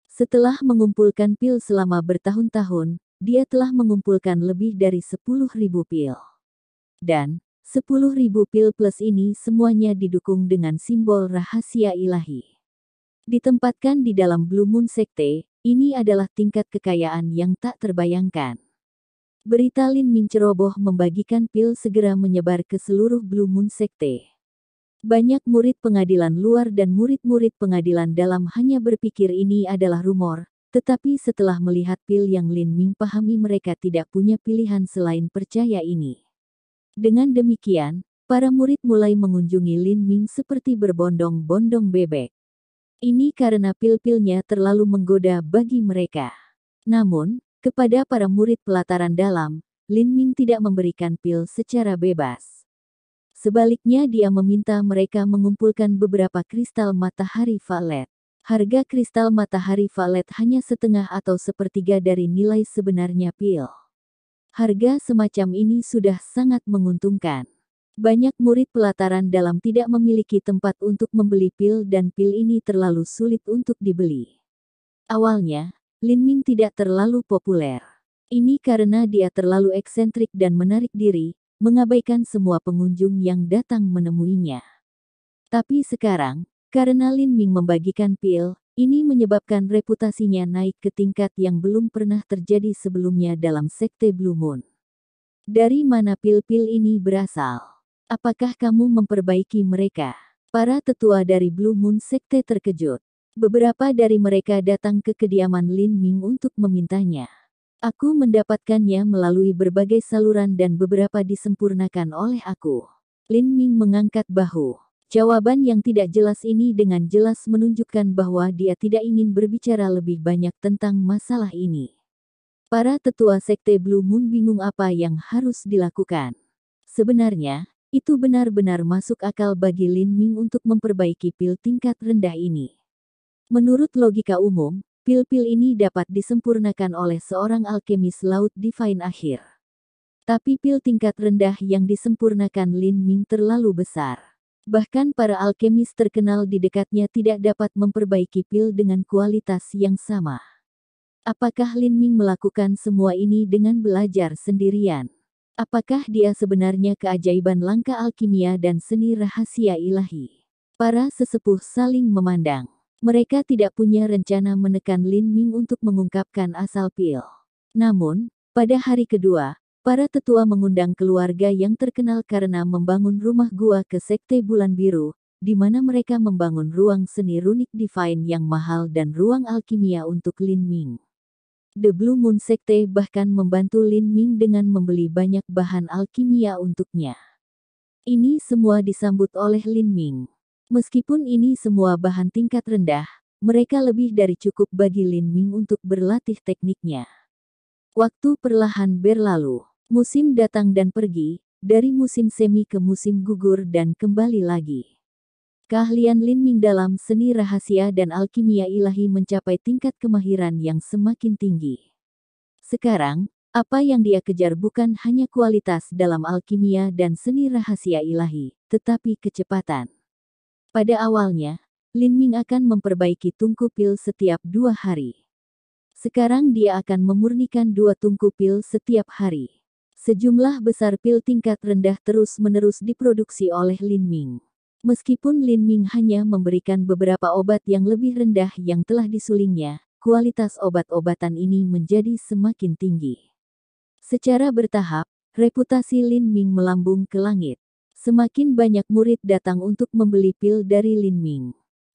Setelah mengumpulkan pil selama bertahun-tahun, dia telah mengumpulkan lebih dari 10.000 pil. Dan, 10.000 pil plus ini semuanya didukung dengan simbol rahasia ilahi. Ditempatkan di dalam Blue Moon Sekte, ini adalah tingkat kekayaan yang tak terbayangkan. Berita Lin Minceroboh membagikan pil segera menyebar ke seluruh Blue Moon Sekte. Banyak murid pengadilan luar dan murid-murid pengadilan dalam hanya berpikir ini adalah rumor, tetapi setelah melihat pil yang Lin Ming pahami mereka tidak punya pilihan selain percaya ini. Dengan demikian, para murid mulai mengunjungi Lin Ming seperti berbondong-bondong bebek. Ini karena pil-pilnya terlalu menggoda bagi mereka. Namun, kepada para murid pelataran dalam, Lin Ming tidak memberikan pil secara bebas. Sebaliknya dia meminta mereka mengumpulkan beberapa kristal matahari valet. Harga kristal matahari valet hanya setengah atau sepertiga dari nilai sebenarnya pil. Harga semacam ini sudah sangat menguntungkan. Banyak murid pelataran dalam tidak memiliki tempat untuk membeli pil dan pil ini terlalu sulit untuk dibeli. Awalnya, Lin Ming tidak terlalu populer. Ini karena dia terlalu eksentrik dan menarik diri, mengabaikan semua pengunjung yang datang menemuinya. Tapi sekarang, karena Lin Ming membagikan pil, ini menyebabkan reputasinya naik ke tingkat yang belum pernah terjadi sebelumnya dalam sekte Blue Moon. Dari mana pil-pil ini berasal? Apakah kamu memperbaiki mereka? Para tetua dari Blue Moon Sekte terkejut. Beberapa dari mereka datang ke kediaman Lin Ming untuk memintanya. Aku mendapatkannya melalui berbagai saluran dan beberapa disempurnakan oleh aku. Lin Ming mengangkat bahu. Jawaban yang tidak jelas ini dengan jelas menunjukkan bahwa dia tidak ingin berbicara lebih banyak tentang masalah ini. Para tetua sekte Blue Moon bingung apa yang harus dilakukan. Sebenarnya, itu benar-benar masuk akal bagi Lin Ming untuk memperbaiki pil tingkat rendah ini. Menurut logika umum, pil-pil ini dapat disempurnakan oleh seorang alkemis laut divine akhir. Tapi pil tingkat rendah yang disempurnakan Lin Ming terlalu besar. Bahkan para alkemis terkenal di dekatnya tidak dapat memperbaiki pil dengan kualitas yang sama. Apakah Lin Ming melakukan semua ini dengan belajar sendirian? Apakah dia sebenarnya keajaiban langka alkimia dan seni rahasia ilahi? Para sesepuh saling memandang. Mereka tidak punya rencana menekan Lin Ming untuk mengungkapkan asal pil. Namun, pada hari kedua, Para tetua mengundang keluarga yang terkenal karena membangun rumah gua ke Sekte Bulan Biru, di mana mereka membangun ruang seni runik divine yang mahal dan ruang alkimia untuk Lin Ming. The Blue Moon Sekte bahkan membantu Lin Ming dengan membeli banyak bahan alkimia untuknya. Ini semua disambut oleh Lin Ming. Meskipun ini semua bahan tingkat rendah, mereka lebih dari cukup bagi Lin Ming untuk berlatih tekniknya. Waktu perlahan berlalu. Musim datang dan pergi, dari musim semi ke musim gugur dan kembali lagi. Keahlian Lin Ming dalam seni rahasia dan alkimia ilahi mencapai tingkat kemahiran yang semakin tinggi. Sekarang, apa yang dia kejar bukan hanya kualitas dalam alkimia dan seni rahasia ilahi, tetapi kecepatan. Pada awalnya, Lin Ming akan memperbaiki tungku pil setiap dua hari. Sekarang dia akan memurnikan dua tungku pil setiap hari. Sejumlah besar pil tingkat rendah terus-menerus diproduksi oleh Lin Ming. Meskipun Lin Ming hanya memberikan beberapa obat yang lebih rendah yang telah disulingnya, kualitas obat-obatan ini menjadi semakin tinggi. Secara bertahap, reputasi Lin Ming melambung ke langit. Semakin banyak murid datang untuk membeli pil dari Lin Ming.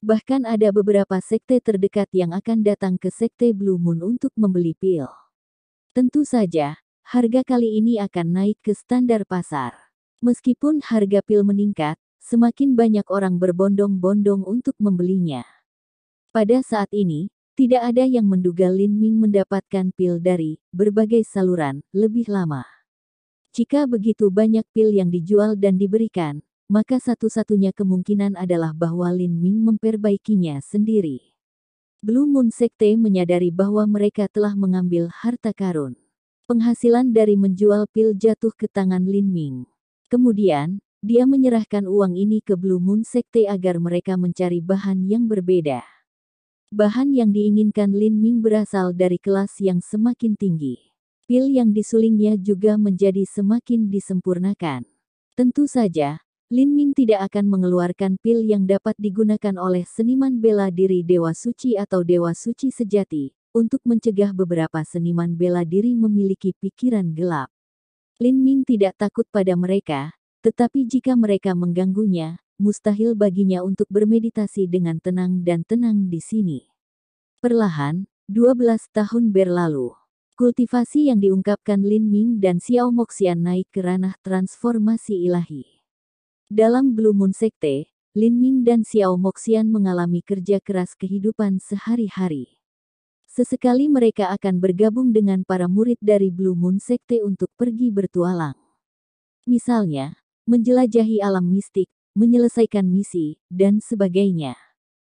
Bahkan ada beberapa sekte terdekat yang akan datang ke sekte Blue Moon untuk membeli pil. Tentu saja, harga kali ini akan naik ke standar pasar. Meskipun harga pil meningkat, semakin banyak orang berbondong-bondong untuk membelinya. Pada saat ini, tidak ada yang menduga Lin Ming mendapatkan pil dari berbagai saluran lebih lama. Jika begitu banyak pil yang dijual dan diberikan, maka satu-satunya kemungkinan adalah bahwa Lin Ming memperbaikinya sendiri. Blue Moon Sekte menyadari bahwa mereka telah mengambil harta karun. Penghasilan dari menjual pil jatuh ke tangan Lin Ming. Kemudian, dia menyerahkan uang ini ke Blue Moon Sekte agar mereka mencari bahan yang berbeda. Bahan yang diinginkan Lin Ming berasal dari kelas yang semakin tinggi. Pil yang disulingnya juga menjadi semakin disempurnakan. Tentu saja, Lin Ming tidak akan mengeluarkan pil yang dapat digunakan oleh seniman bela diri Dewa Suci atau Dewa Suci sejati, untuk mencegah beberapa seniman bela diri memiliki pikiran gelap. Lin Ming tidak takut pada mereka, tetapi jika mereka mengganggunya, mustahil baginya untuk bermeditasi dengan tenang dan tenang di sini. Perlahan, 12 tahun berlalu. Kultivasi yang diungkapkan Lin Ming dan Xiao Moxian naik ke ranah transformasi ilahi. Dalam Blue Moon Sekte, Lin Ming dan Xiao Moxian mengalami kerja keras kehidupan sehari-hari. Sesekali mereka akan bergabung dengan para murid dari Blue Moon Sekte untuk pergi bertualang. Misalnya, menjelajahi alam mistik, menyelesaikan misi, dan sebagainya.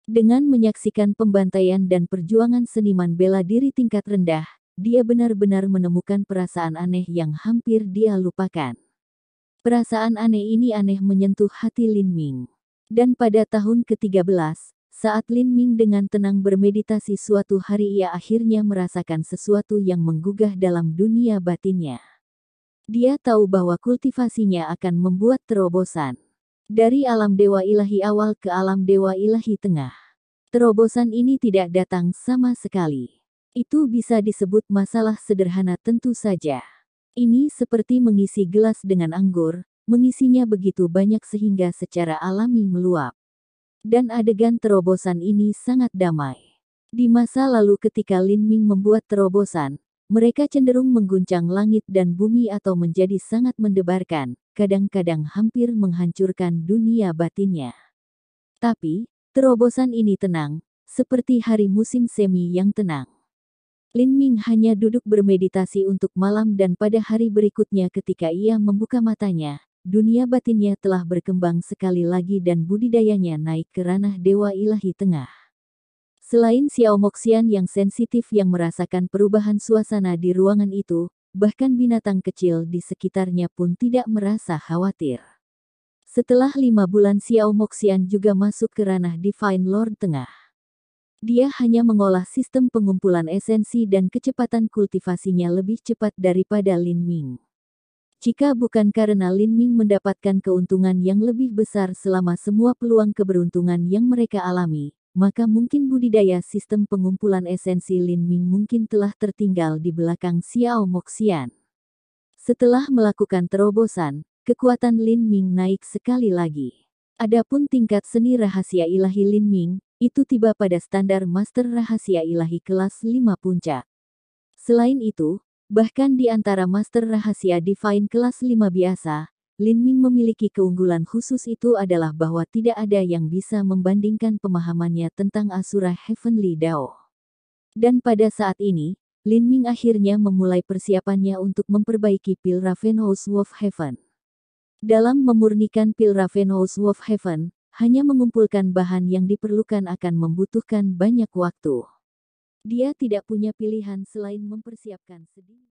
Dengan menyaksikan pembantaian dan perjuangan seniman bela diri tingkat rendah, dia benar-benar menemukan perasaan aneh yang hampir dia lupakan. Perasaan aneh ini aneh menyentuh hati Lin Ming. Dan pada tahun ke-13, saat Lin Ming dengan tenang bermeditasi suatu hari ia akhirnya merasakan sesuatu yang menggugah dalam dunia batinnya. Dia tahu bahwa kultivasinya akan membuat terobosan. Dari alam dewa ilahi awal ke alam dewa ilahi tengah. Terobosan ini tidak datang sama sekali. Itu bisa disebut masalah sederhana tentu saja. Ini seperti mengisi gelas dengan anggur, mengisinya begitu banyak sehingga secara alami meluap. Dan adegan terobosan ini sangat damai. Di masa lalu ketika Lin Ming membuat terobosan, mereka cenderung mengguncang langit dan bumi atau menjadi sangat mendebarkan, kadang-kadang hampir menghancurkan dunia batinnya. Tapi, terobosan ini tenang, seperti hari musim semi yang tenang. Lin Ming hanya duduk bermeditasi untuk malam dan pada hari berikutnya ketika ia membuka matanya, Dunia batinnya telah berkembang sekali lagi dan budidayanya naik ke ranah dewa ilahi tengah. Selain Xiao Moxian yang sensitif yang merasakan perubahan suasana di ruangan itu, bahkan binatang kecil di sekitarnya pun tidak merasa khawatir. Setelah lima bulan Xiao Moxian juga masuk ke ranah Divine Lord tengah dia hanya mengolah sistem pengumpulan esensi dan kecepatan kultivasinya lebih cepat daripada Lin Ming. Jika bukan karena Lin Ming mendapatkan keuntungan yang lebih besar selama semua peluang keberuntungan yang mereka alami, maka mungkin budidaya sistem pengumpulan esensi Lin Ming mungkin telah tertinggal di belakang Xiao Moxian. Setelah melakukan terobosan, kekuatan Lin Ming naik sekali lagi. Adapun tingkat seni rahasia ilahi Lin Ming, itu tiba pada standar master rahasia ilahi kelas 5 puncak. Selain itu, Bahkan di antara master rahasia Divine kelas 5 biasa, Lin Ming memiliki keunggulan khusus itu adalah bahwa tidak ada yang bisa membandingkan pemahamannya tentang Asura Heavenly Dao. Dan pada saat ini, Lin Ming akhirnya memulai persiapannya untuk memperbaiki pil Ravenous Wolf Heaven. Dalam memurnikan pil Ravenous Wolf Heaven, hanya mengumpulkan bahan yang diperlukan akan membutuhkan banyak waktu. Dia tidak punya pilihan selain mempersiapkan sedih.